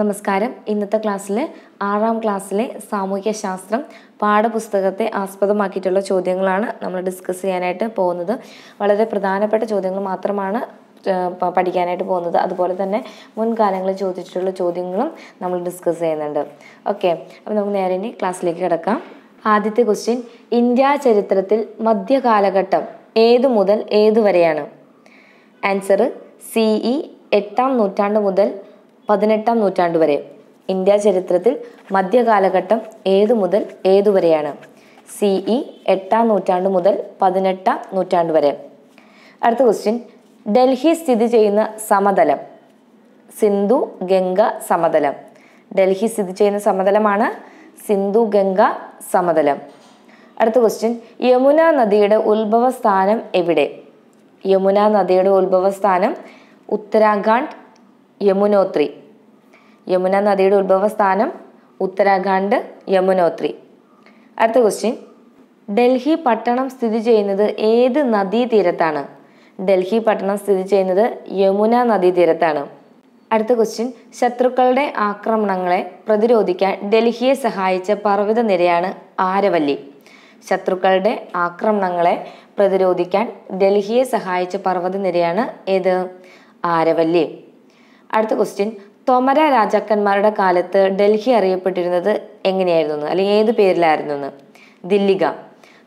നമസ്കാരം ഇന്നത്തെ ക്ലാസ്സിൽ ആറാം ക്ലാസ്സിലെ സാമൂഹ്യ ശാസ്ത്രം പാഠപുസ്തകത്തെ ആസ്പദമാക്കിയിട്ടുള്ള ചോദ്യങ്ങളാണ് നമ്മൾ ഡിസ്കസ് ചെയ്യാനായിട്ട് പോകുന്നത് വളരെ പ്രധാനപ്പെട്ട ചോദ്യങ്ങൾ മാത്രമാണ് പഠിക്കാനായിട്ട് പോകുന്നത് അതുപോലെ തന്നെ മുൻകാലങ്ങളിൽ ചോദിച്ചിട്ടുള്ള ചോദ്യങ്ങളും നമ്മൾ ഡിസ്കസ് ചെയ്യുന്നുണ്ട് ഓക്കെ അപ്പോൾ നമുക്ക് നേരെ ഇനി ക്ലാസ്സിലേക്ക് കിടക്കാം ആദ്യത്തെ ക്വസ്റ്റ്യൻ ഇന്ത്യ ചരിത്രത്തിൽ മധ്യകാലഘട്ടം ഏതു മുതൽ ഏതു വരെയാണ് ആൻസർ സി ഇ e, എട്ടാം നൂറ്റാണ്ട് മുതൽ പതിനെട്ടാം നൂറ്റാണ്ട് വരെ ഇന്ത്യ ചരിത്രത്തിൽ മധ്യകാലഘട്ടം ഏതു മുതൽ ഏതുവരെയാണ് സി ഇ എട്ടാം നൂറ്റാണ്ട് മുതൽ പതിനെട്ടാം നൂറ്റാണ്ട് വരെ അടുത്ത ക്വസ്റ്റ്യൻ ഡൽഹി സ്ഥിതി ചെയ്യുന്ന സമതലം സിന്ധു ഗംഗ സമതലം ഡൽഹി സ്ഥിതി ചെയ്യുന്ന സമതലമാണ് സിന്ധു ഗംഗ സമതലം അടുത്ത ക്വസ്റ്റ്യൻ യമുന നദിയുടെ ഉത്ഭവ സ്ഥാനം എവിടെ യമുന നദിയുടെ ഉത്ഭവ സ്ഥാനം ഉത്തരാഖണ്ഡ് യമുനോത്രി യമുന നദിയുടെ ഉത്ഭവസ്ഥാനം ഉത്തരാഖണ്ഡ് യമുനോത്രി അടുത്ത ക്വസ്റ്റ്യൻ ഡൽഹി പട്ടണം സ്ഥിതി ചെയ്യുന്നത് ഏത് നദീതീരത്താണ് ഡൽഹി പട്ടണം സ്ഥിതി ചെയ്യുന്നത് യമുന നദീതീരത്താണ് അടുത്ത ക്വസ്റ്റ്യൻ ശത്രുക്കളുടെ ആക്രമണങ്ങളെ പ്രതിരോധിക്കാൻ ഡൽഹിയെ സഹായിച്ച പർവ്വത നിരയാണ് ആരവല്ലി ശത്രുക്കളുടെ ആക്രമണങ്ങളെ പ്രതിരോധിക്കാൻ ഡൽഹിയെ സഹായിച്ച പർവ്വത നിരയാണ് ഏത് ആരവല്ലി അടുത്ത ക്വസ്റ്റ്യൻ തോമര രാജാക്കന്മാരുടെ കാലത്ത് ഡൽഹി അറിയപ്പെട്ടിരുന്നത് എങ്ങനെയായിരുന്നു അല്ലെങ്കിൽ ഏത് പേരിലായിരുന്നു എന്ന് ദില്ലിക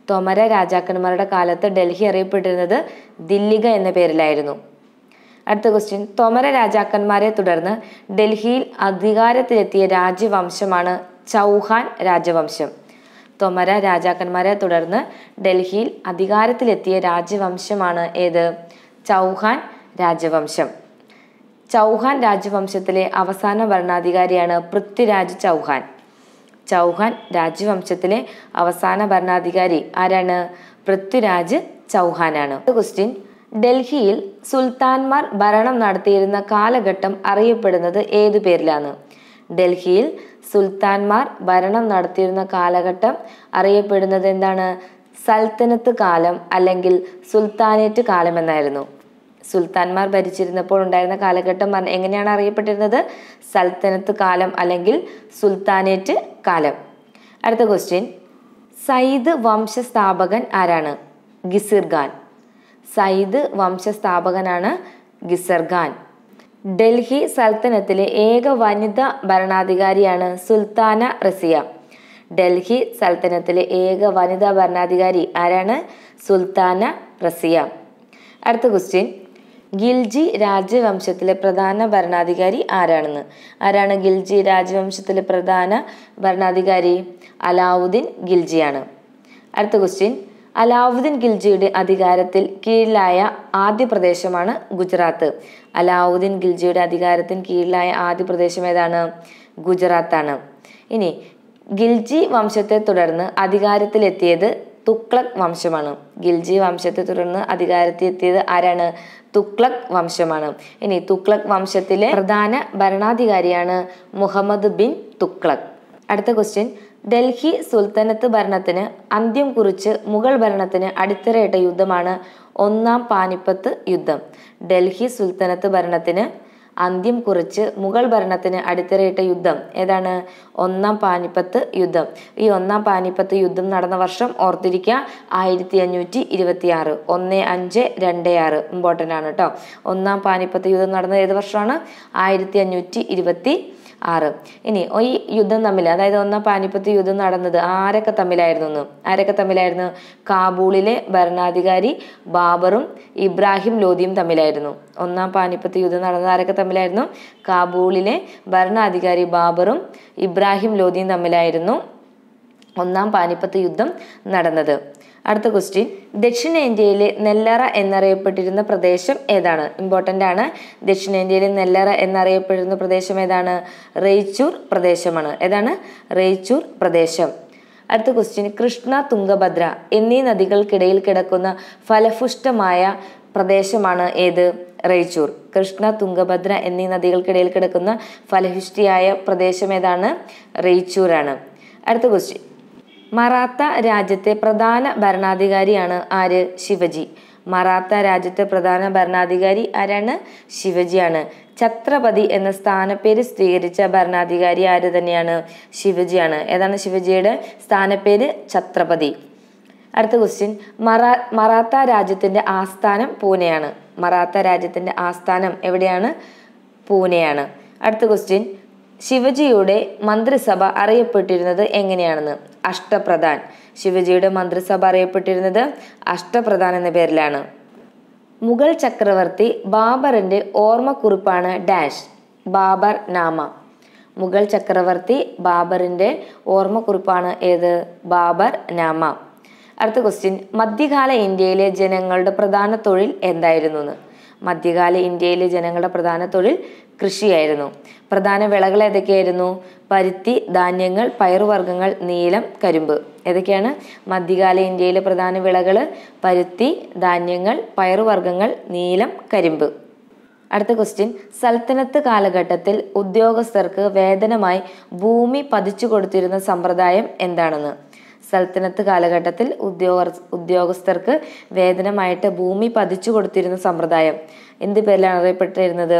തോമര രാജാക്കന്മാരുടെ കാലത്ത് ഡൽഹി അറിയപ്പെട്ടിരുന്നത് ദില്ലിക എന്ന പേരിലായിരുന്നു അടുത്ത ക്വസ്റ്റ്യൻ തോമര രാജാക്കന്മാരെ തുടർന്ന് ഡൽഹിയിൽ അധികാരത്തിലെത്തിയ രാജവംശമാണ് ചൗഹാൻ രാജവംശം തോമര രാജാക്കന്മാരെ തുടർന്ന് ഡൽഹിയിൽ അധികാരത്തിലെത്തിയ രാജവംശമാണ് ഏത് ചൗഹാൻ രാജവംശം ചൗഹാൻ രാജവംശത്തിലെ അവസാന ഭരണാധികാരിയാണ് പൃഥ്വിരാജ് ചൗഹാൻ ചൗഹാൻ രാജവംശത്തിലെ അവസാന ഭരണാധികാരി ആരാണ് പൃഥ്വിരാജ് ചൗഹാനാണ് ക്വസ്റ്റ്യൻ ഡൽഹിയിൽ സുൽത്താൻമാർ ഭരണം നടത്തിയിരുന്ന കാലഘട്ടം അറിയപ്പെടുന്നത് ഏതു പേരിലാണ് ഡൽഹിയിൽ സുൽത്താൻമാർ ഭരണം നടത്തിയിരുന്ന കാലഘട്ടം അറിയപ്പെടുന്നത് എന്താണ് സൽത്തനത്ത് കാലം അല്ലെങ്കിൽ സുൽത്താനേറ്റ് കാലം എന്നായിരുന്നു സുൽത്താൻമാർ ഭരിച്ചിരുന്നപ്പോൾ ഉണ്ടായിരുന്ന കാലഘട്ടം എങ്ങനെയാണ് അറിയപ്പെട്ടിരുന്നത് സൽത്തനത്ത് കാലം അല്ലെങ്കിൽ സുൽത്താനേറ്റ് കാലം അടുത്ത ക്വസ്റ്റ്യൻ സയ്യിദ് വംശസ്ഥാപകൻ ആരാണ് ഗിസിർ ഖാൻ സയ്യിദ് വംശസ്ഥാപകനാണ് ഗിസർ ഖാൻ ഡൽഹി സൽത്തനത്തിലെ ഏക വനിതാ ഭരണാധികാരിയാണ് സുൽത്താന റസിയ ഡൽഹി സൽത്തനത്തിലെ ഏക വനിതാ ഭരണാധികാരി ആരാണ് സുൽത്താന റസിയ അടുത്ത ക്വസ്റ്റ്യൻ ഗിൽജി രാജവംശത്തിലെ പ്രധാന ഭരണാധികാരി ആരാണെന്ന് ആരാണ് ഗിൽജി രാജവംശത്തിലെ പ്രധാന ഭരണാധികാരി അലാവുദ്ദീൻ ഗിൽജിയാണ് അടുത്ത ക്വസ്റ്റ്യൻ അലാവുദ്ദീൻ ഗിൽജിയുടെ അധികാരത്തിൽ കീഴിലായ ആദ്യ പ്രദേശമാണ് ഗുജറാത്ത് അലാവുദ്ദീൻ ഗിൽജിയുടെ അധികാരത്തിന് കീഴിലായ ആദ്യ പ്രദേശം ഏതാണ് ഗുജറാത്താണ് ഇനി ഗിൽജി വംശത്തെ തുടർന്ന് അധികാരത്തിലെത്തിയത് തുക്ലക് വംശമാണ് ഗിൽജി വംശത്തെ തുടർന്ന് അധികാരത്തിൽ എത്തിയത് ആരാണ് തുക്ലക് വംശമാണ് ഇനി തുക്ലക് വംശത്തിലെ പ്രധാന ഭരണാധികാരിയാണ് മുഹമ്മദ് ബിൻ തുക്ലക് അടുത്ത ക്വസ്റ്റ്യൻ ഡൽഹി സുൽത്തനത്ത് ഭരണത്തിന് അന്ത്യം കുറിച്ച് മുഗൾ ഭരണത്തിന് അടിത്തറയിട്ട യുദ്ധമാണ് ഒന്നാം പാനിപ്പത്ത് യുദ്ധം ഡൽഹി സുൽത്തനത്ത് ഭരണത്തിന് അന്ത്യം കുറിച്ച് മുഗൾ ഭരണത്തിന് അടിത്തറയിട്ട യുദ്ധം ഏതാണ് ഒന്നാം പാനിപ്പത്ത് യുദ്ധം ഈ ഒന്നാം പാനിപ്പത്ത് യുദ്ധം നടന്ന വർഷം ഓർത്തിരിക്കുക ആയിരത്തി അഞ്ഞൂറ്റി ഇരുപത്തി ആറ് ഒന്ന് അഞ്ച് രണ്ട് ആറ് ഇമ്പോർട്ടൻ്റ് ആണ് കേട്ടോ ഒന്നാം പാനിപ്പത്ത് യുദ്ധം നടന്നത് ഏത് വർഷമാണ് ആയിരത്തി അഞ്ഞൂറ്റി ഇരുപത്തി ആറ് ഇനി ഈ യുദ്ധം തമ്മിൽ അതായത് ഒന്നാം പാനിപ്പത്ത് യുദ്ധം നടന്നത് ആരൊക്കെ തമ്മിലായിരുന്നു എന്ന് ആരൊക്കെ തമ്മിലായിരുന്നു കാബൂളിലെ ഭരണാധികാരി ബാബറും ഇബ്രാഹിം ലോധിയും തമ്മിലായിരുന്നു ഒന്നാം പാനിപ്പത്ത് യുദ്ധം നടന്നത് ആരൊക്കെ തമ്മിലായിരുന്നു കാബൂളിലെ ഭരണാധികാരി ബാബറും ഇബ്രാഹിം ലോധിയും തമ്മിലായിരുന്നു ഒന്നാം പാനിപ്പത്ത് യുദ്ധം നടന്നത് അടുത്ത ക്വസ്റ്റ്യൻ ദക്ഷിണേന്ത്യയിലെ നെല്ലറ എന്നറിയപ്പെട്ടിരുന്ന പ്രദേശം ഏതാണ് ഇമ്പോർട്ടൻ്റ് ആണ് ദക്ഷിണേന്ത്യയിലെ നെല്ലറ എന്നറിയപ്പെടുന്ന പ്രദേശം ഏതാണ് റേച്ചൂർ പ്രദേശമാണ് ഏതാണ് റേച്ചൂർ പ്രദേശം അടുത്ത ക്വസ്റ്റ്യൻ കൃഷ്ണ തുംഗഭദ്ര എന്നീ നദികൾക്കിടയിൽ കിടക്കുന്ന ഫലഭുഷ്ടമായ പ്രദേശമാണ് ഏത് റേച്ചൂർ കൃഷ്ണ തുംഗഭദ്ര എന്നീ നദികൾക്കിടയിൽ കിടക്കുന്ന ഫലഭുഷ്ടിയായ പ്രദേശം ഏതാണ് റേച്ചൂരാണ് അടുത്ത ക്വസ്റ്റ്യൻ മറാത്ത രാജ്യത്തെ പ്രധാന ഭരണാധികാരിയാണ് ആര് ശിവജി മറാത്ത രാജ്യത്തെ പ്രധാന ഭരണാധികാരി ആരാണ് ശിവജിയാണ് ഛത്രപതി എന്ന സ്ഥാനപ്പേര് സ്വീകരിച്ച ഭരണാധികാരി ആര് തന്നെയാണ് ശിവജിയാണ് ഏതാണ് ശിവജിയുടെ സ്ഥാനപ്പേര് ഛത്രപതി അടുത്ത ക്വസ്റ്റ്യൻ മറാ മറാത്ത രാജ്യത്തിൻ്റെ ആസ്ഥാനം പൂനെയാണ് മറാത്ത രാജ്യത്തിൻ്റെ ആസ്ഥാനം എവിടെയാണ് പൂനെയാണ് അടുത്ത ക്വസ്റ്റ്യൻ ശിവജിയുടെ മന്ത്രിസഭ അറിയപ്പെട്ടിരുന്നത് എങ്ങനെയാണെന്ന് അഷ്ടപ്രധാൻ ശിവജിയുടെ മന്ത്രിസഭ അറിയപ്പെട്ടിരുന്നത് അഷ്ടപ്രധാൻ എന്ന പേരിലാണ് മുഗൾ ചക്രവർത്തി ബാബറിന്റെ ഓർമ്മക്കുറിപ്പാണ് ഡാഷ് ബാബർ നാമ മുഗൾ ചക്രവർത്തി ബാബറിന്റെ ഓർമ്മക്കുറിപ്പാണ് ഏത് ബാബർ നാമ അടുത്ത ക്വസ്റ്റ്യൻ മധ്യകാല ഇന്ത്യയിലെ ജനങ്ങളുടെ പ്രധാന തൊഴിൽ എന്തായിരുന്നു മധ്യകാല ഇന്ത്യയിലെ ജനങ്ങളുടെ പ്രധാന തൊഴിൽ കൃഷിയായിരുന്നു പ്രധാന വിളകൾ ഏതൊക്കെയായിരുന്നു പരുത്തി ധാന്യങ്ങൾ പയറുവർഗ്ഗങ്ങൾ നീലം കരിമ്പ് ഏതൊക്കെയാണ് മധ്യകാല ഇന്ത്യയിലെ പ്രധാന വിളകൾ പരുത്തി ധാന്യങ്ങൾ പയറുവർഗ്ഗങ്ങൾ നീലം കരിമ്പ് അടുത്ത ക്വസ്റ്റ്യൻ സൽത്തനത്ത് കാലഘട്ടത്തിൽ ഉദ്യോഗസ്ഥർക്ക് വേതനമായി ഭൂമി പതിച്ചു കൊടുത്തിരുന്ന സമ്പ്രദായം എന്താണെന്ന് സൽത്തനത്ത് കാലഘട്ടത്തിൽ ഉദ്യോഗ ഉദ്യോഗസ്ഥർക്ക് വേതനമായിട്ട് ഭൂമി പതിച്ചു കൊടുത്തിരുന്ന സമ്പ്രദായം എന്ത് പേരിലാണ് അറിയപ്പെട്ടിരുന്നത്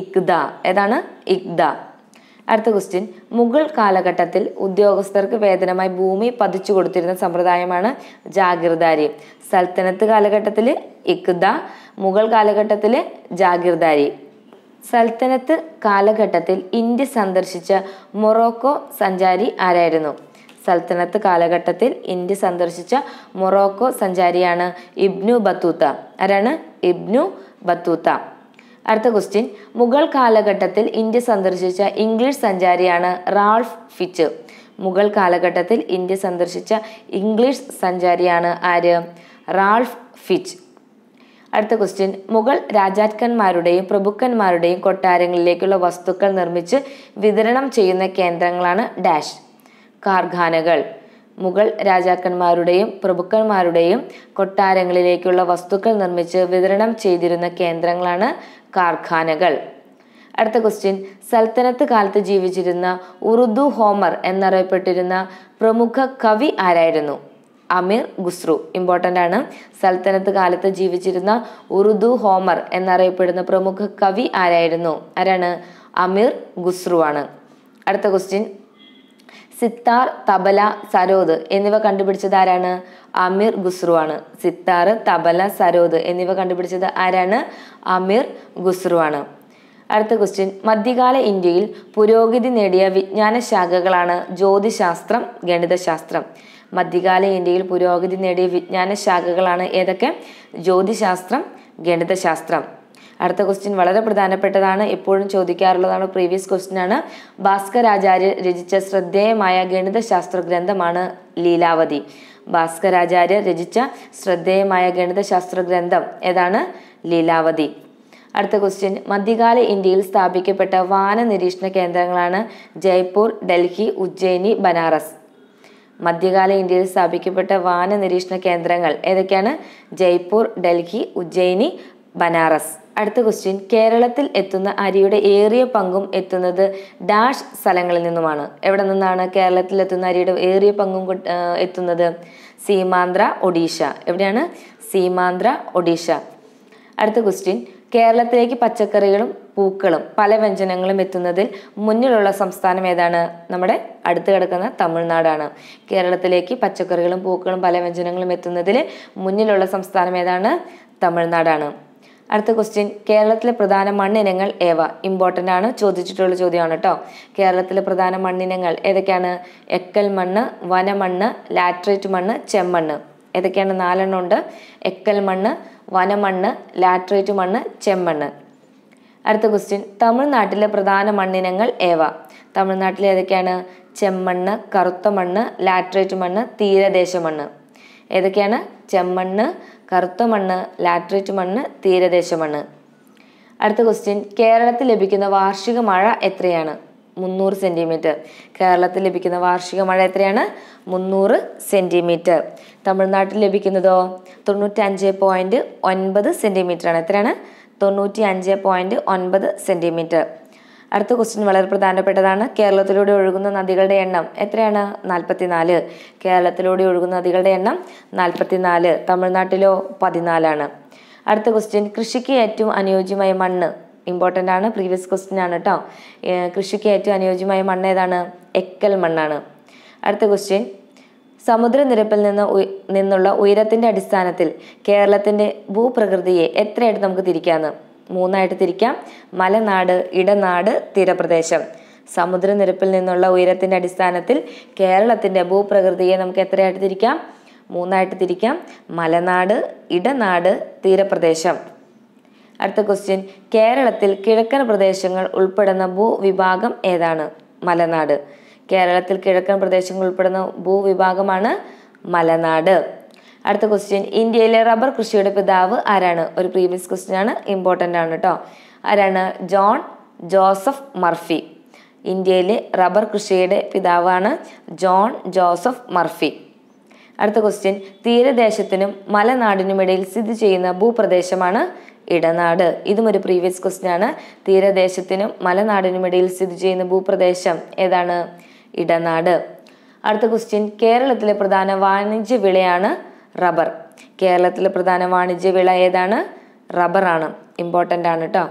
ഇക്ദ ഏതാണ് ഇക്ദ അടുത്ത ക്വസ്റ്റ്യൻ മുഗൾ കാലഘട്ടത്തിൽ ഉദ്യോഗസ്ഥർക്ക് വേതനമായി ഭൂമി പതിച്ചു കൊടുത്തിരുന്ന സമ്പ്രദായമാണ് ജാഗിർദാരി സൽത്തനത്ത് കാലഘട്ടത്തിൽ ഇക്ദ മുഗൾ കാലഘട്ടത്തിൽ ജാഗിർദാരി സൽത്തനത്ത് കാലഘട്ടത്തിൽ ഇന്ത്യ സന്ദർശിച്ച മൊറോക്കോ സഞ്ചാരി ആരായിരുന്നു സൽത്തനത്ത് കാലഘട്ടത്തിൽ ഇന്ത്യ സന്ദർശിച്ച മൊറോക്കോ സഞ്ചാരിയാണ് ഇബ്നു ബത്തൂത്ത ആരാണ് ഇബ്നു ബത്തൂത്ത അടുത്ത ക്വസ്റ്റ്യൻ മുഗൾ കാലഘട്ടത്തിൽ ഇന്ത്യ സന്ദർശിച്ച ഇംഗ്ലീഷ് സഞ്ചാരിയാണ് റാൾഫ് ഫിച്ച് മുഗൾ കാലഘട്ടത്തിൽ ഇന്ത്യ സന്ദർശിച്ച ഇംഗ്ലീഷ് സഞ്ചാരിയാണ് ആര് റാൾഫ് ഫിച്ച് അടുത്ത ക്വസ്റ്റ്യൻ മുഗൾ രാജാക്കന്മാരുടെയും പ്രഭുക്കന്മാരുടെയും കൊട്ടാരങ്ങളിലേക്കുള്ള വസ്തുക്കൾ നിർമ്മിച്ച് വിതരണം ചെയ്യുന്ന കേന്ദ്രങ്ങളാണ് ഡാഷ് കാർഖാനകൾ മുഗൾ രാജാക്കന്മാരുടെയും പ്രഭുക്കന്മാരുടെയും കൊട്ടാരങ്ങളിലേക്കുള്ള വസ്തുക്കൾ നിർമ്മിച്ച് വിതരണം ചെയ്തിരുന്ന കേന്ദ്രങ്ങളാണ് കാർഖാനകൾ അടുത്ത ക്വസ്റ്റ്യൻ സൽത്തനത്ത് കാലത്ത് ജീവിച്ചിരുന്ന ഉറുദു ഹോമർ എന്നറിയപ്പെട്ടിരുന്ന പ്രമുഖ കവി ആരായിരുന്നു അമീർ ഖുസ്രു ഇമ്പോർട്ടൻ്റ് ആണ് സൽത്തനത്ത് കാലത്ത് ജീവിച്ചിരുന്ന ഉറുദു ഹോമർ എന്നറിയപ്പെടുന്ന പ്രമുഖ കവി ആരായിരുന്നു ആരാണ് അമീർ ഖുസ്രു ആണ് അടുത്ത ക്വസ്റ്റ്യൻ സിത്താർ തബല സരോദ് എന്നിവ കണ്ടുപിടിച്ചത് ആരാണ് അമീർ ഖുസ്രു ആണ് സിത്താർ തബല സരോദ് എന്നിവ കണ്ടുപിടിച്ചത് ആരാണ് അമീർ ഖുസ്രു ആണ് അടുത്ത ക്വസ്റ്റ്യൻ മധ്യകാല ഇന്ത്യയിൽ പുരോഗതി നേടിയ വിജ്ഞാന ശാഖകളാണ് ജ്യോതിശാസ്ത്രം ഗണിതശാസ്ത്രം മധ്യകാല ഇന്ത്യയിൽ പുരോഗതി നേടിയ വിജ്ഞാന ശാഖകളാണ് ഏതൊക്കെ ജ്യോതിശാസ്ത്രം ഗണിതശാസ്ത്രം അടുത്ത ക്വസ്റ്റ്യൻ വളരെ പ്രധാനപ്പെട്ടതാണ് എപ്പോഴും ചോദിക്കാറുള്ളതാണ് പ്രീവിയസ് ക്വസ്റ്റ്യൻ ആണ് ഭാസ്കരാചാര്യ രചിച്ച ശ്രദ്ധേയമായ ഗണിതശാസ്ത്ര ഗ്രന്ഥമാണ് ലീലാവതി ഭാസ്കരാചാര്യ രചിച്ച ശ്രദ്ധേയമായ ഗണിതശാസ്ത്ര ഗ്രന്ഥം ഏതാണ് ലീലാവതി അടുത്ത ക്വസ്റ്റ്യൻ മധ്യകാല ഇന്ത്യയിൽ സ്ഥാപിക്കപ്പെട്ട വാന നിരീക്ഷണ കേന്ദ്രങ്ങളാണ് ജയ്പൂർ ഡൽഹി ഉജ്ജയിനി ബനാറസ് മധ്യകാല ഇന്ത്യയിൽ സ്ഥാപിക്കപ്പെട്ട വാന നിരീക്ഷണ കേന്ദ്രങ്ങൾ ഏതൊക്കെയാണ് ജയ്പൂർ ഡൽഹി ഉജ്ജയിനി ബനാറസ് അടുത്ത ക്വസ്റ്റ്യൻ കേരളത്തിൽ എത്തുന്ന അരിയുടെ ഏറിയ പങ്കും എത്തുന്നത് ഡാഷ് സ്ഥലങ്ങളിൽ നിന്നുമാണ് എവിടെ നിന്നാണ് കേരളത്തിൽ എത്തുന്ന അരിയുടെ ഏറിയ പങ്കും എത്തുന്നത് സീമാന്ധ്ര ഒഡീഷ എവിടെയാണ് സീമാന്ധ്ര ഒഡീഷ അടുത്ത ക്വസ്റ്റ്യൻ കേരളത്തിലേക്ക് പച്ചക്കറികളും പൂക്കളും പല വ്യഞ്ജനങ്ങളും എത്തുന്നതിൽ മുന്നിലുള്ള സംസ്ഥാനം ഏതാണ് നമ്മുടെ അടുത്ത് കിടക്കുന്ന തമിഴ്നാടാണ് കേരളത്തിലേക്ക് പച്ചക്കറികളും പൂക്കളും പല വ്യഞ്ജനങ്ങളും എത്തുന്നതിൽ മുന്നിലുള്ള സംസ്ഥാനം ഏതാണ് തമിഴ്നാടാണ് അടുത്ത ക്വസ്റ്റ്യൻ കേരളത്തിലെ പ്രധാന മണ്ണിനങ്ങൾ ഏവ ഇമ്പോർട്ടൻ്റ് ആണ് ചോദിച്ചിട്ടുള്ള ചോദ്യമാണ് കേട്ടോ കേരളത്തിലെ പ്രധാന മണ്ണിനങ്ങൾ ഏതൊക്കെയാണ് എക്കൽ മണ്ണ് വനമണ്ണ് ലാറ്ററേറ്റ് മണ്ണ് ചെമ്മണ്ണ് ഏതൊക്കെയാണ് നാലെണ്ണം ഉണ്ട് എക്കൽ മണ്ണ് വനമണ്ണ് ലാറ്ററേറ്റ് മണ്ണ് ചെമ്മണ്ണ് അടുത്ത ക്വസ്റ്റ്യൻ തമിഴ്നാട്ടിലെ പ്രധാന മണ്ണിനങ്ങൾ ഏവ തമിഴ്നാട്ടിലെ ഏതൊക്കെയാണ് ചെമ്മണ്ണ് കറുത്ത മണ്ണ് ലാറ്ററേറ്റ് മണ്ണ് തീരദേശ മണ്ണ് ഏതൊക്കെയാണ് ചെമ്മണ്ണ് കറുത്ത മണ്ണ് ലാറ്ററൈറ്റ് മണ്ണ് തീരദേശ മണ്ണ് അടുത്ത ക്വസ്റ്റ്യൻ കേരളത്തിൽ ലഭിക്കുന്ന വാർഷിക മഴ എത്രയാണ് മുന്നൂറ് സെൻറ്റിമീറ്റർ കേരളത്തിൽ ലഭിക്കുന്ന വാർഷിക മഴ എത്രയാണ് മുന്നൂറ് സെൻറ്റിമീറ്റർ തമിഴ്നാട്ടിൽ ലഭിക്കുന്നതോ തൊണ്ണൂറ്റി അഞ്ച് പോയിൻറ്റ് ഒൻപത് സെൻറ്റിമീറ്ററാണ് എത്രയാണ് തൊണ്ണൂറ്റി അഞ്ച് പോയിൻറ്റ് ഒൻപത് സെൻറ്റിമീറ്റർ അടുത്ത ക്വസ്റ്റ്യൻ വളരെ പ്രധാനപ്പെട്ടതാണ് കേരളത്തിലൂടെ ഒഴുകുന്ന നദികളുടെ എണ്ണം എത്രയാണ് നാൽപ്പത്തിനാല് കേരളത്തിലൂടെ ഒഴുകുന്ന നദികളുടെ എണ്ണം നാൽപ്പത്തിനാല് തമിഴ്നാട്ടിലോ പതിനാലാണ് അടുത്ത ക്വസ്റ്റ്യൻ കൃഷിക്ക് ഏറ്റവും അനുയോജ്യമായ മണ്ണ് ഇമ്പോർട്ടൻ്റ് ആണ് പ്രീവിയസ് ക്വസ്റ്റ്യൻ ആണ് കേട്ടോ കൃഷിക്ക് ഏറ്റവും അനുയോജ്യമായ മണ്ണ് ഏതാണ് എക്കൽ മണ്ണാണ് അടുത്ത ക്വസ്റ്റ്യൻ സമുദ്രനിരപ്പിൽ നിന്ന് നിന്നുള്ള ഉയരത്തിൻ്റെ അടിസ്ഥാനത്തിൽ കേരളത്തിൻ്റെ ഭൂപ്രകൃതിയെ എത്രയായിട്ട് നമുക്ക് തിരിക്കാമെന്ന് മൂന്നായിട്ട് തിരിക്കാം മലനാട് ഇടനാട് തീരപ്രദേശം സമുദ്രനിരപ്പിൽ നിന്നുള്ള ഉയരത്തിന്റെ അടിസ്ഥാനത്തിൽ കേരളത്തിന്റെ ഭൂപ്രകൃതിയെ നമുക്ക് എത്രയായിട്ട് തിരിക്കാം മൂന്നായിട്ട് തിരിക്കാം മലനാട് ഇടനാട് തീരപ്രദേശം അടുത്ത ക്വസ്റ്റ്യൻ കേരളത്തിൽ കിഴക്കൻ പ്രദേശങ്ങൾ ഉൾപ്പെടുന്ന ഭൂവിഭാഗം ഏതാണ് മലനാട് കേരളത്തിൽ കിഴക്കൻ പ്രദേശങ്ങൾ ഉൾപ്പെടുന്ന ഭൂവിഭാഗമാണ് മലനാട് അടുത്ത ക്വസ്റ്റ്യൻ ഇന്ത്യയിലെ റബ്ബർ കൃഷിയുടെ പിതാവ് ആരാണ് ഒരു പ്രീവിയസ് ക്വസ്റ്റ്യൻ ആണ് ഇമ്പോർട്ടൻ്റ് ആണ് കേട്ടോ ആരാണ് ജോൺ ജോസഫ് മർഫി ഇന്ത്യയിലെ റബ്ബർ കൃഷിയുടെ പിതാവാണ് ജോൺ ജോസഫ് മർഫി അടുത്ത ക്വസ്റ്റ്യൻ തീരദേശത്തിനും മലനാടിനുമിടയിൽ സ്ഥിതി ചെയ്യുന്ന ഭൂപ്രദേശമാണ് ഇടനാട് ഇതും ഒരു പ്രീവിയസ് ക്വസ്റ്റ്യൻ ആണ് തീരദേശത്തിനും മലനാടിനുമിടയിൽ സ്ഥിതി ചെയ്യുന്ന ഭൂപ്രദേശം ഏതാണ് ഇടനാട് അടുത്ത ക്വസ്റ്റ്യൻ കേരളത്തിലെ പ്രധാന വാണിജ്യ വിളയാണ് റബ്ബർ കേരളത്തിലെ പ്രധാന വാണിജ്യ വിള ഏതാണ് റബ്ബറാണ് ഇമ്പോർട്ടൻ്റ് ആണ് കേട്ടോ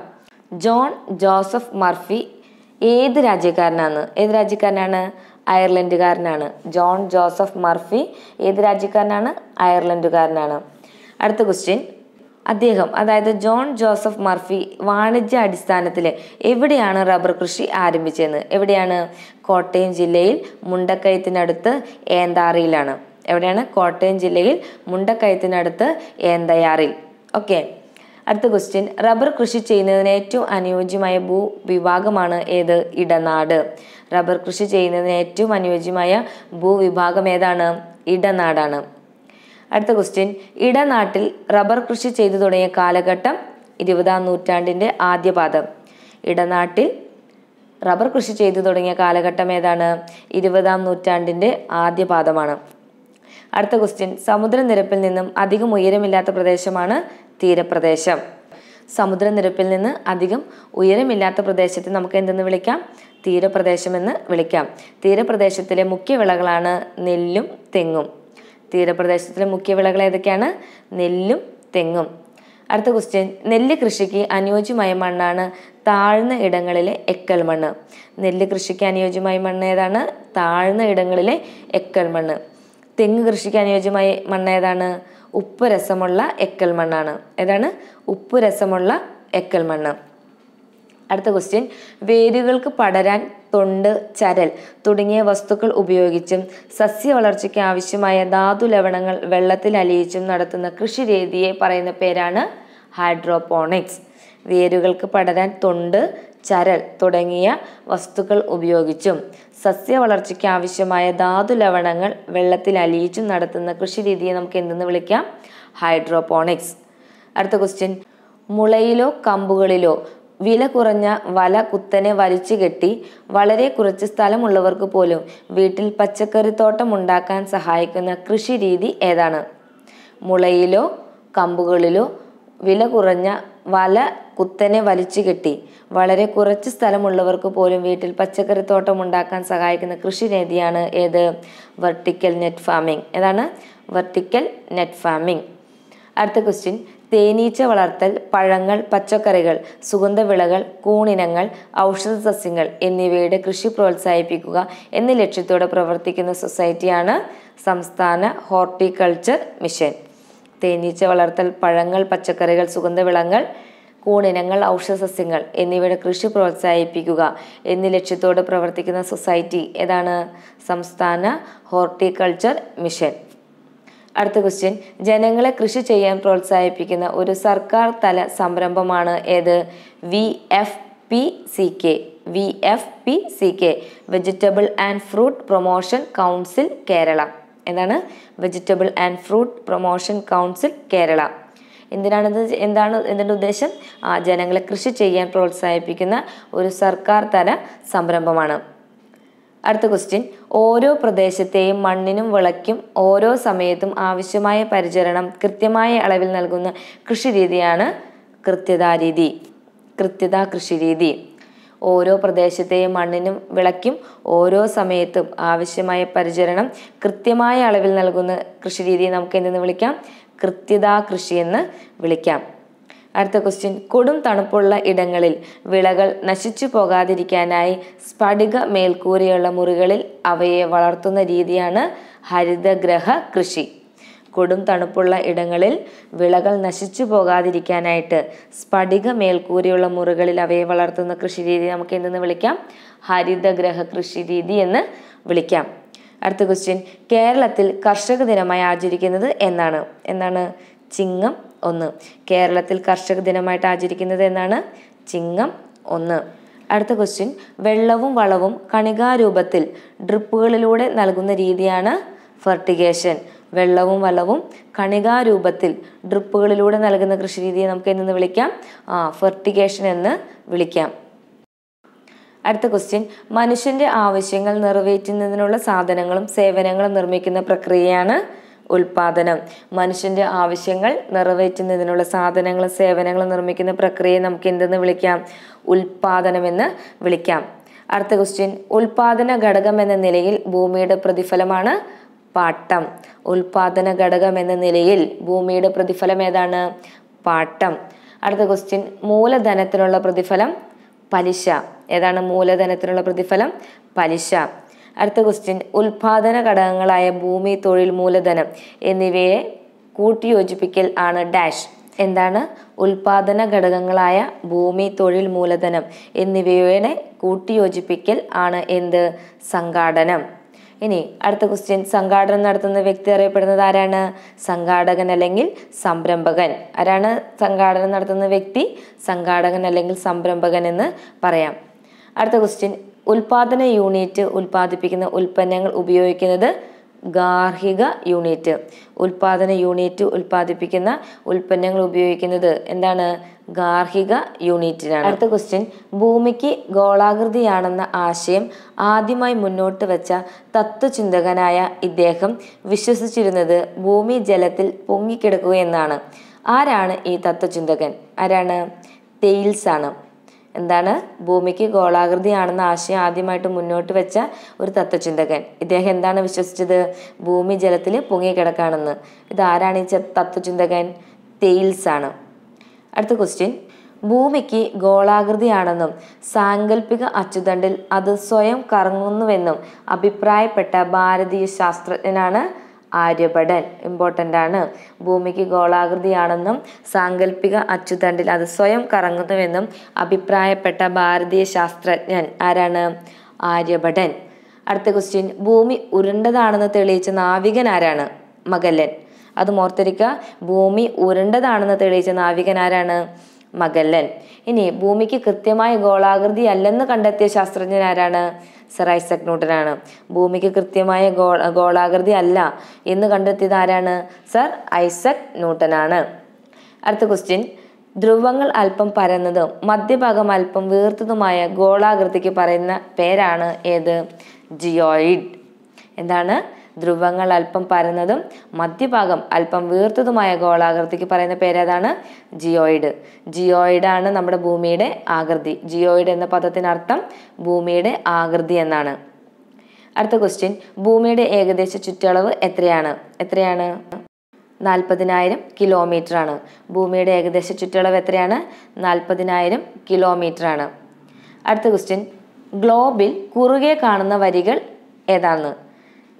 ജോൺ ജോസഫ് മർഫി ഏത് രാജ്യക്കാരനാണ് ഏത് രാജ്യക്കാരനാണ് അയർലൻഡുകാരനാണ് ജോൺ ജോസഫ് മർഫി ഏത് രാജ്യക്കാരനാണ് അയർലൻഡുകാരനാണ് അടുത്ത ക്വസ്റ്റ്യൻ അദ്ദേഹം അതായത് ജോൺ ജോസഫ് മർഫി വാണിജ്യ അടിസ്ഥാനത്തിൽ എവിടെയാണ് റബ്ബർ കൃഷി ആരംഭിച്ചതെന്ന് എവിടെയാണ് കോട്ടയം ജില്ലയിൽ മുണ്ടക്കയത്തിനടുത്ത് ഏന്താറിയിലാണ് എവിടെയാണ് കോട്ടയം ജില്ലയിൽ മുണ്ടക്കയത്തിനടുത്ത് ഏന്തയാറിൽ ഓക്കെ അടുത്ത ക്വസ്റ്റ്യൻ റബ്ബർ കൃഷി ചെയ്യുന്നതിന് ഏറ്റവും അനുയോജ്യമായ ഭൂവിഭാഗമാണ് ഏത് ഇടനാട് റബ്ബർ കൃഷി ചെയ്യുന്നതിന് ഏറ്റവും അനുയോജ്യമായ ഭൂവിഭാഗം ഏതാണ് ഇടനാടാണ് അടുത്ത ക്വസ്റ്റ്യൻ ഇടനാട്ടിൽ റബ്ബർ കൃഷി ചെയ്തു തുടങ്ങിയ കാലഘട്ടം ഇരുപതാം നൂറ്റാണ്ടിൻ്റെ ആദ്യപാദം ഇടനാട്ടിൽ റബ്ബർ കൃഷി ചെയ്തു തുടങ്ങിയ കാലഘട്ടം ഏതാണ് ഇരുപതാം നൂറ്റാണ്ടിൻ്റെ ആദ്യപാദമാണ് അടുത്ത ക്വസ്റ്റ്യൻ സമുദ്രനിരപ്പിൽ നിന്നും അധികം ഉയരമില്ലാത്ത പ്രദേശമാണ് തീരപ്രദേശം സമുദ്രനിരപ്പിൽ നിന്ന് അധികം ഉയരമില്ലാത്ത പ്രദേശത്തെ നമുക്ക് എന്തെന്ന് വിളിക്കാം തീരപ്രദേശം എന്ന് വിളിക്കാം തീരപ്രദേശത്തിലെ മുഖ്യ വിളകളാണ് നെല്ലും തെങ്ങും തീരപ്രദേശത്തിലെ മുഖ്യ വിളകൾ ഏതൊക്കെയാണ് നെല്ലും തെങ്ങും അടുത്ത ക്വസ്റ്റ്യൻ നെല്ല് കൃഷിക്ക് അനുയോജ്യമായ മണ്ണാണ് താഴ്ന്ന ഇടങ്ങളിലെ എക്കൽ മണ്ണ് നെല്ല് കൃഷിക്ക് അനുയോജ്യമായ മണ്ണ് ഏതാണ് താഴ്ന്ന ഇടങ്ങളിലെ എക്കൽ മണ്ണ് തെങ്ങ് കൃഷിക്ക് അനുയോജ്യമായ മണ്ണ് ഏതാണ് ഉപ്പ് രസമുള്ള എക്കൽ മണ്ണാണ് ഏതാണ് ഉപ്പ് രസമുള്ള എക്കൽ മണ്ണ് അടുത്ത ക്വസ്റ്റ്യൻ വേരുകൾക്ക് പടരാൻ തൊണ്ട് ചരൽ തുടങ്ങിയ വസ്തുക്കൾ ഉപയോഗിച്ചും സസ്യ വളർച്ചയ്ക്ക് ആവശ്യമായ ധാതു ലവണങ്ങൾ വെള്ളത്തിൽ അലിയിച്ചും നടത്തുന്ന കൃഷി രീതിയെ പറയുന്ന പേരാണ് ഹൈഡ്രോപോണിക്സ് വേരുകൾക്ക് പടരാൻ തൊണ്ട് ചരൽ തുടങ്ങിയ വസ്തുക്കൾ ഉപയോഗിച്ചും സസ്യ വളർച്ചയ്ക്ക് ആവശ്യമായ ധാതു ലവണങ്ങൾ വെള്ളത്തിൽ അലിയിച്ചും നടത്തുന്ന കൃഷി രീതിയെ നമുക്ക് എന്തെന്ന് വിളിക്കാം ഹൈഡ്രോപോണിക്സ് അടുത്ത ക്വസ്റ്റ്യൻ മുളയിലോ കമ്പുകളിലോ വില കുറഞ്ഞ വല കുത്തനെ വലിച്ചു കെട്ടി വളരെ കുറച്ച് സ്ഥലമുള്ളവർക്ക് പോലും വീട്ടിൽ പച്ചക്കറിത്തോട്ടം ഉണ്ടാക്കാൻ സഹായിക്കുന്ന കൃഷി രീതി ഏതാണ് മുളയിലോ കമ്പുകളിലോ വില കുറഞ്ഞ വല കുത്തനെ വലിച്ചു കെട്ടി വളരെ കുറച്ച് സ്ഥലമുള്ളവർക്ക് പോലും വീട്ടിൽ പച്ചക്കറിത്തോട്ടം ഉണ്ടാക്കാൻ സഹായിക്കുന്ന കൃഷി രീതിയാണ് ഏത് വെർട്ടിക്കൽ നെറ്റ് ഫാമിംഗ് ഏതാണ് വെർട്ടിക്കൽ നെറ്റ് ഫാമിംഗ് അടുത്ത ക്വസ്റ്റ്യൻ തേനീച്ച വളർത്തൽ പഴങ്ങൾ പച്ചക്കറികൾ സുഗന്ധവിളകൾ കൂണിനങ്ങൾ ഔഷധ സസ്യങ്ങൾ എന്നിവയുടെ കൃഷി പ്രോത്സാഹിപ്പിക്കുക എന്ന ലക്ഷ്യത്തോടെ പ്രവർത്തിക്കുന്ന സൊസൈറ്റിയാണ് സംസ്ഥാന ഹോർട്ടിക്കൾച്ചർ മിഷൻ തേനീച്ച വളർത്തൽ പഴങ്ങൾ പച്ചക്കറികൾ സുഗന്ധവിളങ്ങൾ കൂണിനങ്ങൾ ഔഷധസസ്യങ്ങൾ എന്നിവയുടെ കൃഷി പ്രോത്സാഹിപ്പിക്കുക എന്നീ ലക്ഷ്യത്തോട് പ്രവർത്തിക്കുന്ന സൊസൈറ്റി ഏതാണ് സംസ്ഥാന ഹോർട്ടിക്കൾച്ചർ മിഷൻ അടുത്ത ക്വസ്റ്റ്യൻ ജനങ്ങളെ കൃഷി ചെയ്യാൻ പ്രോത്സാഹിപ്പിക്കുന്ന ഒരു സർക്കാർ തല സംരംഭമാണ് ഏത് V F P C K V F P C K vegetable and fruit promotion council Kerala എന്താണ് vegetable and fruit promotion council Kerala എന്തിനാണെന്ന് എന്താണ് എന്തിൻ്റെ ഉദ്ദേശം ജനങ്ങളെ കൃഷി ചെയ്യാൻ പ്രോത്സാഹിപ്പിക്കുന്ന ഒരു സർക്കാർ തല സംരംഭമാണ് അടുത്ത ക്വസ്റ്റ്യൻ ഓരോ പ്രദേശത്തെയും മണ്ണിനും വിളയ്ക്കും ഓരോ സമയത്തും ആവശ്യമായ പരിചരണം കൃത്യമായ അളവിൽ നൽകുന്ന കൃഷിരീതിയാണ് കൃത്യതാ രീതി കൃത്യതാ കൃഷിരീതി ഓരോ പ്രദേശത്തെയും മണ്ണിനും വിളയ്ക്കും ഓരോ സമയത്തും ആവശ്യമായ പരിചരണം കൃത്യമായ അളവിൽ നൽകുന്ന കൃഷി രീതിയെ നമുക്ക് എന്തെന്ന് വിളിക്കാം കൃത്യതാ കൃഷി എന്ന് വിളിക്കാം അടുത്ത ക്വസ്റ്റ്യൻ കൊടും തണുപ്പുള്ള ഇടങ്ങളിൽ വിളകൾ നശിച്ചു പോകാതിരിക്കാനായി സ്ഫടിക മേൽക്കൂരയുള്ള മുറികളിൽ അവയെ വളർത്തുന്ന രീതിയാണ് ഹരിതഗ്രഹ കൃഷി കൊടും തണുപ്പുള്ള ഇടങ്ങളിൽ വിളകൾ നശിച്ചു പോകാതിരിക്കാനായിട്ട് സ്ഫടിക മേൽക്കൂരിയുള്ള മുറികളിൽ അവയെ വളർത്തുന്ന കൃഷിരീതി നമുക്ക് എന്തെന്ന് വിളിക്കാം ഹരിതഗ്രഹ കൃഷിരീതി എന്ന് വിളിക്കാം അടുത്ത ക്വസ്റ്റ്യൻ കേരളത്തിൽ കർഷക ദിനമായി ആചരിക്കുന്നത് എന്നാണ് എന്നാണ് ചിങ്ങം ഒന്ന് കേരളത്തിൽ കർഷക ദിനമായിട്ട് ആചരിക്കുന്നത് എന്നാണ് ചിങ്ങം ഒന്ന് അടുത്ത ക്വസ്റ്റ്യൻ വെള്ളവും വളവും കണികാരൂപത്തിൽ ഡ്രിപ്പുകളിലൂടെ നൽകുന്ന രീതിയാണ് ഫെർട്ടിഗേഷൻ വെള്ളവും വളവും കണികാരൂപത്തിൽ ഡ്രിപ്പുകളിലൂടെ നൽകുന്ന കൃഷിരീതിയെ നമുക്ക് എന്തെന്ന് വിളിക്കാം ആ ഫെർട്ടിഗേഷൻ എന്ന് വിളിക്കാം അടുത്ത ക്വസ്റ്റ്യൻ മനുഷ്യന്റെ ആവശ്യങ്ങൾ നിറവേറ്റുന്നതിനുള്ള സാധനങ്ങളും സേവനങ്ങളും നിർമ്മിക്കുന്ന പ്രക്രിയയാണ് ഉൽപാദനം മനുഷ്യന്റെ ആവശ്യങ്ങൾ നിറവേറ്റുന്നതിനുള്ള സാധനങ്ങളും സേവനങ്ങളും നിർമ്മിക്കുന്ന പ്രക്രിയയെ നമുക്ക് എന്തെന്ന് വിളിക്കാം ഉൽപാദനമെന്ന് വിളിക്കാം അടുത്ത ക്വസ്റ്റ്യൻ ഉൽപാദന ഘടകം എന്ന നിലയിൽ ഭൂമിയുടെ പ്രതിഫലമാണ് പാട്ടം ഉൽപാദന ഘടകം എന്ന നിലയിൽ ഭൂമിയുടെ പ്രതിഫലം ഏതാണ് പാട്ടം അടുത്ത ക്വസ്റ്റ്യൻ മൂലധനത്തിനുള്ള പ്രതിഫലം പലിശ ഏതാണ് മൂലധനത്തിനുള്ള പ്രതിഫലം പലിശ അടുത്ത ക്വസ്റ്റ്യൻ ഉൽപാദന ഘടകങ്ങളായ ഭൂമി തൊഴിൽ മൂലധനം എന്നിവയെ കൂട്ടിയോജിപ്പിക്കൽ ആണ് ഡാഷ് എന്താണ് ഉൽപാദന ഘടകങ്ങളായ ഭൂമി തൊഴിൽ മൂലധനം എന്നിവയുടെ കൂട്ടിയോജിപ്പിക്കൽ ആണ് എന്ത് സംഘാടനം ഇനി അടുത്ത ക്വസ്റ്റ്യൻ സംഘാടനം നടത്തുന്ന വ്യക്തി അറിയപ്പെടുന്നത് ആരാണ് സംഘാടകൻ അല്ലെങ്കിൽ സംരംഭകൻ ആരാണ് സംഘാടനം നടത്തുന്ന വ്യക്തി സംഘാടകൻ അല്ലെങ്കിൽ സംരംഭകൻ എന്ന് പറയാം അടുത്ത ക്വസ്റ്റ്യൻ ഉൽപാദന യൂണിറ്റ് ഉൽപ്പാദിപ്പിക്കുന്ന ഉൽപ്പന്നങ്ങൾ ഉപയോഗിക്കുന്നത് ഗാർഹിക യൂണിറ്റ് ഉൽപാദന യൂണിറ്റ് ഉൽപ്പാദിപ്പിക്കുന്ന ഉൽപ്പന്നങ്ങൾ ഉപയോഗിക്കുന്നത് എന്താണ് ഗാർഹിക യൂണിറ്റിനാണ് അടുത്ത ക്വസ്റ്റ്യൻ ഭൂമിക്ക് ഗോളാകൃതിയാണെന്ന ആശയം ആദ്യമായി മുന്നോട്ട് വെച്ച തത്വചിന്തകനായ ഇദ്ദേഹം വിശ്വസിച്ചിരുന്നത് ഭൂമി ജലത്തിൽ പൊങ്ങിക്കിടക്കുകയെന്നാണ് ആരാണ് ഈ തത്വചിന്തകൻ ആരാണ് തെയിൽസ് ആണ് എന്താണ് ഭൂമിക്ക് ഗോളാകൃതിയാണെന്ന ആശയം ആദ്യമായിട്ട് മുന്നോട്ട് വെച്ച ഒരു തത്വചിന്തകൻ ഇദ്ദേഹം എന്താണ് വിശ്വസിച്ചത് ഭൂമി ജലത്തിൽ പൊങ്ങിക്കിടക്കാണെന്ന് ഇതാരാണ് ഈ തത്വചിന്തകൻ തെയിൽസ് ആണ് അടുത്ത ക്വസ്റ്റ്യൻ ഭൂമിക്ക് ഗോളാകൃതിയാണെന്നും സാങ്കല്പിക അച്ചുതണ്ടിൽ അത് സ്വയം കറങ്ങുന്നുവെന്നും അഭിപ്രായപ്പെട്ട ഭാരതീയ ശാസ്ത്രജ്ഞനാണ് ആര്യഭടൻ ഇമ്പോർട്ടൻ്റ് ആണ് ഭൂമിക്ക് ഗോളാകൃതിയാണെന്നും സാങ്കല്പിക അച്ചുതണ്ടിൽ അത് സ്വയം കറങ്ങുന്നുവെന്നും അഭിപ്രായപ്പെട്ട ഭാരതീയ ശാസ്ത്രജ്ഞൻ ആരാണ് ആര്യഭടൻ അടുത്ത ക്വസ്റ്റ്യൻ ഭൂമി ഉരുണ്ടതാണെന്ന് തെളിയിച്ച നാവികൻ ആരാണ് മകല്ലൻ അത് ഓർത്തിരിക്കുക ഭൂമി ഉരുണ്ടതാണെന്ന് തെളിയിച്ച നാവികനാരാണ് മഗല്ലൻ ഇനി ഭൂമിക്ക് കൃത്യമായ ഗോളാകൃതി അല്ലെന്ന് കണ്ടെത്തിയ ശാസ്ത്രജ്ഞൻ ആരാണ് സർ ഐസക് ന്യൂട്ടനാണ് ഭൂമിക്ക് കൃത്യമായ ഗോ ഗോളാകൃതി അല്ല എന്ന് കണ്ടെത്തിയത് ആരാണ് സർ ഐസക് ന്യൂട്ടനാണ് അടുത്ത ക്വസ്റ്റ്യൻ ധ്രുവങ്ങൾ അല്പം പരന്നതും മധ്യഭാഗം അല്പം വീർത്തതുമായ ഗോളാകൃതിക്ക് പറയുന്ന പേരാണ് ഏത് ജിയോയിഡ് എന്താണ് ധ്രുവങ്ങൾ അല്പം പരന്നതും മധ്യഭാഗം അല്പം വീർത്തതുമായ ഗോളാകൃതിക്ക് പറയുന്ന പേരേതാണ് ജിയോയിഡ് ജിയോയിഡ് ആണ് നമ്മുടെ ഭൂമിയുടെ ആകൃതി ജിയോയിഡ് എന്ന പദത്തിനർത്ഥം ഭൂമിയുടെ ആകൃതി എന്നാണ് അടുത്ത ക്വസ്റ്റ്യൻ ഭൂമിയുടെ ഏകദേശ ചുറ്റളവ് എത്രയാണ് എത്രയാണ് നാൽപ്പതിനായിരം കിലോമീറ്റർ ആണ് ഭൂമിയുടെ ഏകദേശ ചുറ്റളവ് എത്രയാണ് നാൽപ്പതിനായിരം കിലോമീറ്റർ ആണ് അടുത്ത ക്വസ്റ്റ്യൻ ഗ്ലോബിൽ കുറുകെ കാണുന്ന വരികൾ ഏതാണ്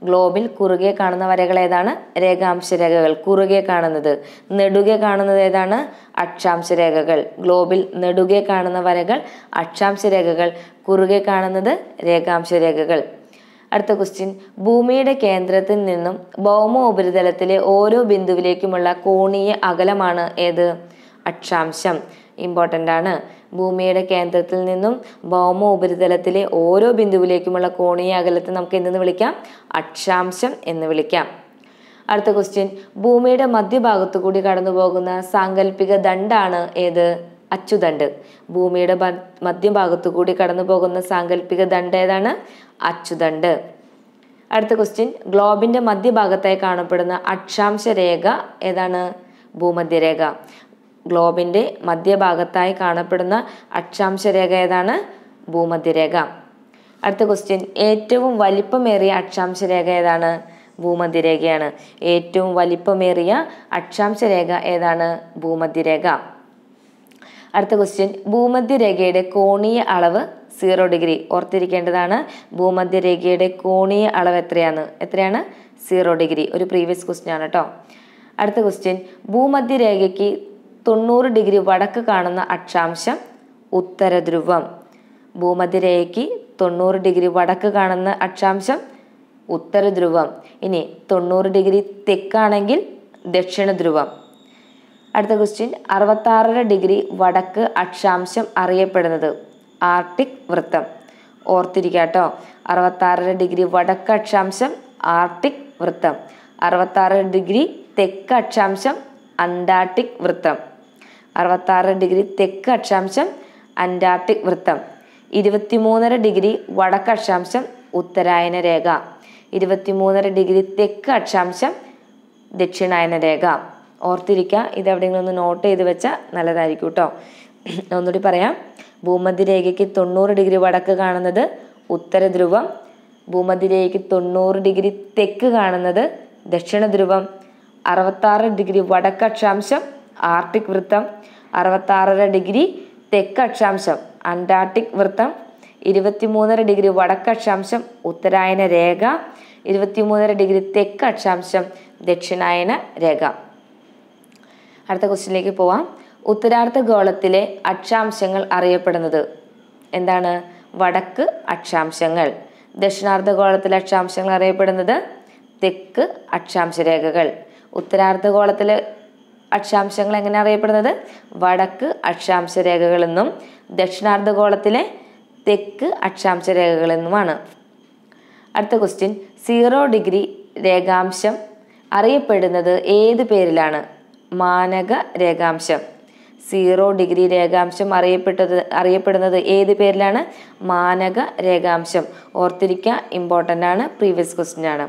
ഗ്ലോബിൽ കുറുകെ കാണുന്ന വരകൾ ഏതാണ് രേഖാംശ രേഖകൾ കുറുകെ കാണുന്നത് നെടുകെ കാണുന്നത് ഏതാണ് അക്ഷാംശ രേഖകൾ ഗ്ലോബിൽ നെടുകെ കാണുന്ന വരകൾ അക്ഷാംശ രേഖകൾ കുറുകെ കാണുന്നത് രേഖാംശ രേഖകൾ അടുത്ത ക്വസ്റ്റ്യൻ ഭൂമിയുടെ കേന്ദ്രത്തിൽ നിന്നും ഭൗമ ഉപരിതലത്തിലെ ഓരോ ബിന്ദുവിലേക്കുമുള്ള കോണീയ അകലമാണ് ഏത് അക്ഷാംശം ഇമ്പോർട്ടൻ്റ് ആണ് ഭൂമിയുടെ കേന്ദ്രത്തിൽ നിന്നും ഭൗമ ഉപരിതലത്തിലെ ഓരോ ബിന്ദുവിലേക്കുമുള്ള കോണീയ അകലത്തെ നമുക്ക് എന്തെന്ന് വിളിക്കാം അക്ഷാംശം എന്ന് വിളിക്കാം അടുത്ത ക്വസ്റ്റ്യൻ ഭൂമിയുടെ മധ്യഭാഗത്തു കൂടി കടന്നു പോകുന്ന സാങ്കല്പിക ദണ്ടാണ് ഏത് അച്ചുദണ്ട് ഭൂമിയുടെ മധ്യഭാഗത്തു കൂടി കടന്നു പോകുന്ന സാങ്കല്പിക ദണ്ട് ഏതാണ് അച്ചുദണ്ട് അടുത്ത ക്വസ്റ്റ്യൻ ഗ്ലോബിന്റെ മധ്യഭാഗത്തായി കാണപ്പെടുന്ന അക്ഷാംശ രേഖ ഏതാണ് ഭൂമധ്യരേഖ ഗ്ലോബിൻ്റെ മധ്യഭാഗത്തായി കാണപ്പെടുന്ന അക്ഷാംശരേഖ ഏതാണ് ഭൂമധ്യരേഖ അടുത്ത ക്വസ്റ്റ്യൻ ഏറ്റവും വലിപ്പമേറിയ അക്ഷാംശരേഖ ഏതാണ് ഭൂമധ്യരേഖയാണ് ഏറ്റവും വലിപ്പമേറിയ അക്ഷാംശരേഖ ഏതാണ് ഭൂമധ്യരേഖ അടുത്ത ക്വസ്റ്റ്യൻ ഭൂമധ്യരേഖയുടെ കോണീയ അളവ് സീറോ ഡിഗ്രി ഓർത്തിരിക്കേണ്ടതാണ് ഭൂമധ്യരേഖയുടെ കോണീയ അളവ് എത്രയാണ് എത്രയാണ് സീറോ ഡിഗ്രി ഒരു പ്രീവിയസ് ക്വസ്റ്റ്യൻ ആണ് കേട്ടോ അടുത്ത ക്വസ്റ്റ്യൻ ഭൂമധ്യരേഖയ്ക്ക് തൊണ്ണൂറ് ഡിഗ്രി വടക്ക് കാണുന്ന അക്ഷാംശം ഉത്തരധ്രുവം ഭൂമധ്യരേഖയ്ക്ക് തൊണ്ണൂറ് ഡിഗ്രി വടക്ക് കാണുന്ന അക്ഷാംശം ഉത്തരധ്രുവം ഇനി തൊണ്ണൂറ് ഡിഗ്രി തെക്കാണെങ്കിൽ ദക്ഷിണധ്രുവം അടുത്ത ക്വസ്റ്റ്യൻ അറുപത്താറര ഡിഗ്രി വടക്ക് അക്ഷാംശം അറിയപ്പെടുന്നത് ആർട്ടിക് വൃത്തം ഓർത്തിരിക്കാട്ടോ അറുപത്താറര ഡിഗ്രി വടക്ക് അക്ഷാംശം ആർട്ടിക് വൃത്തം അറുപത്താറ് ഡിഗ്രി തെക്ക് അക്ഷാംശം അന്റാർട്ടിക് വൃത്തം അറുപത്താറ് ഡിഗ്രി തെക്ക് അക്ഷാംശം അന്റാർട്ടിക് വൃത്തം ഇരുപത്തിമൂന്നര ഡിഗ്രി വടക്ക് അക്ഷാംശം ഉത്തരായന രേഖ ഇരുപത്തിമൂന്നര ഡിഗ്രി തെക്ക് അക്ഷാംശം ദക്ഷിണായന രേഖ ഓർത്തിരിക്കുക ഇത് എവിടെയെങ്കിലും ഒന്ന് നോട്ട് ചെയ്ത് വെച്ചാൽ നല്ലതായിരിക്കും കേട്ടോ ഒന്നുകൂടി പറയാം ഭൂമധ്യരേഖയ്ക്ക് തൊണ്ണൂറ് ഡിഗ്രി വടക്ക് കാണുന്നത് ഉത്തര ധ്രുവം ഭൂമധ്യരേഖയ്ക്ക് തൊണ്ണൂറ് ഡിഗ്രി തെക്ക് കാണുന്നത് ദക്ഷിണ ധ്രുവം അറുപത്താറ് ഡിഗ്രി വടക്കക്ഷാംശം ആർട്ടിക് വൃത്തം അറുപത്താറര ഡിഗ്രി തെക്ക് അക്ഷാംശം അന്റാർട്ടിക് വൃത്തം ഇരുപത്തിമൂന്നര ഡിഗ്രി വടക്കക്ഷാംശം അക്ഷാംശം ഉത്തരായന രേഖ ഇരുപത്തിമൂന്നര ഡിഗ്രി തെക്ക് അക്ഷാംശം ദക്ഷിണായന രേഖ അടുത്ത ക്വസ്റ്റ്യനിലേക്ക് പോവാം ഉത്തരാർത്ഥ ഗോളത്തിലെ അക്ഷാംശങ്ങൾ അറിയപ്പെടുന്നത് എന്താണ് വടക്ക് അക്ഷാംശങ്ങൾ ഗോളത്തിലെ അക്ഷാംശങ്ങൾ അറിയപ്പെടുന്നത് തെക്ക് അക്ഷാംശരേഖകൾ ഗോളത്തിലെ അക്ഷാംശങ്ങൾ എങ്ങനെ അറിയപ്പെടുന്നത് വടക്ക് അക്ഷാംശ രേഖകളെന്നും ദക്ഷിണാർദ്ധഗോളത്തിലെ തെക്ക് അക്ഷാംശ രേഖകളെന്നുമാണ് അടുത്ത ക്വസ്റ്റ്യൻ സീറോ ഡിഗ്രി രേഖാംശം അറിയപ്പെടുന്നത് ഏത് പേരിലാണ് മാനക രേഖാംശം സീറോ ഡിഗ്രി രേഖാംശം അറിയപ്പെട്ടത് അറിയപ്പെടുന്നത് ഏത് പേരിലാണ് മാനക രേഖാംശം ഓർത്തിരിക്കുക ഇമ്പോർട്ടൻ്റ് ആണ് പ്രീവിയസ് ക്വസ്റ്റ്യൻ ആണ്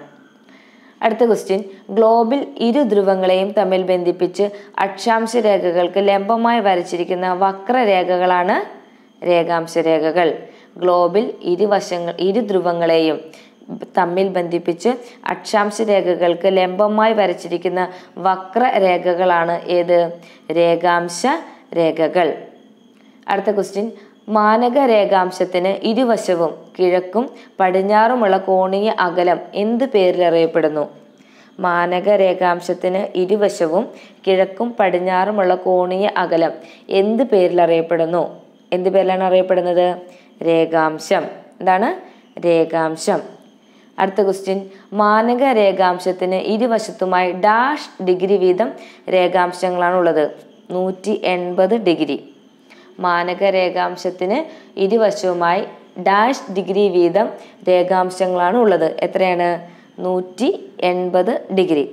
അടുത്ത ക്വസ്റ്റ്യൻ ഗ്ലോബിൽ ഇരു ധ്രുവങ്ങളെയും തമ്മിൽ ബന്ധിപ്പിച്ച് അക്ഷാംശ രേഖകൾക്ക് ലംബമായി വരച്ചിരിക്കുന്ന വക്രരേഖകളാണ് രേഖാംശ രേഖകൾ ഗ്ലോബിൽ ഇരുവശങ്ങൾ ഇരു ധ്രുവങ്ങളെയും തമ്മിൽ ബന്ധിപ്പിച്ച് അക്ഷാംശ രേഖകൾക്ക് ലംബമായി വരച്ചിരിക്കുന്ന വക്രരേഖകളാണ് ഏത് രേഖാംശ രേഖകൾ അടുത്ത ക്വസ്റ്റ്യൻ മാനക രേഖാംശത്തിന് ഇരുവശവും കിഴക്കും പടിഞ്ഞാറുമുള്ള കോണീയ അകലം എന്ത് പേരിലറിയപ്പെടുന്നു മാനക രേഖാംശത്തിന് ഇരുവശവും കിഴക്കും പടിഞ്ഞാറുമുള്ള കോണീയ അകലം എന്ത് പേരിലറിയപ്പെടുന്നു എന്ത് പേരിലാണ് അറിയപ്പെടുന്നത് രേഖാംശം എന്താണ് രേഖാംശം അടുത്ത ക്വസ്റ്റ്യൻ മാനക രേഖാംശത്തിന് ഇരുവശത്തുമായി ഡാഷ് ഡിഗ്രി വീതം രേഖാംശങ്ങളാണ് ഉള്ളത് നൂറ്റി എൺപത് ഡിഗ്രി മാനകരേഖാംശത്തിന് രേഖാംശത്തിന് ഇരുവശവുമായി ഡാഷ് ഡിഗ്രി വീതം രേഖാംശങ്ങളാണ് ഉള്ളത് എത്രയാണ് നൂറ്റി എൺപത് ഡിഗ്രി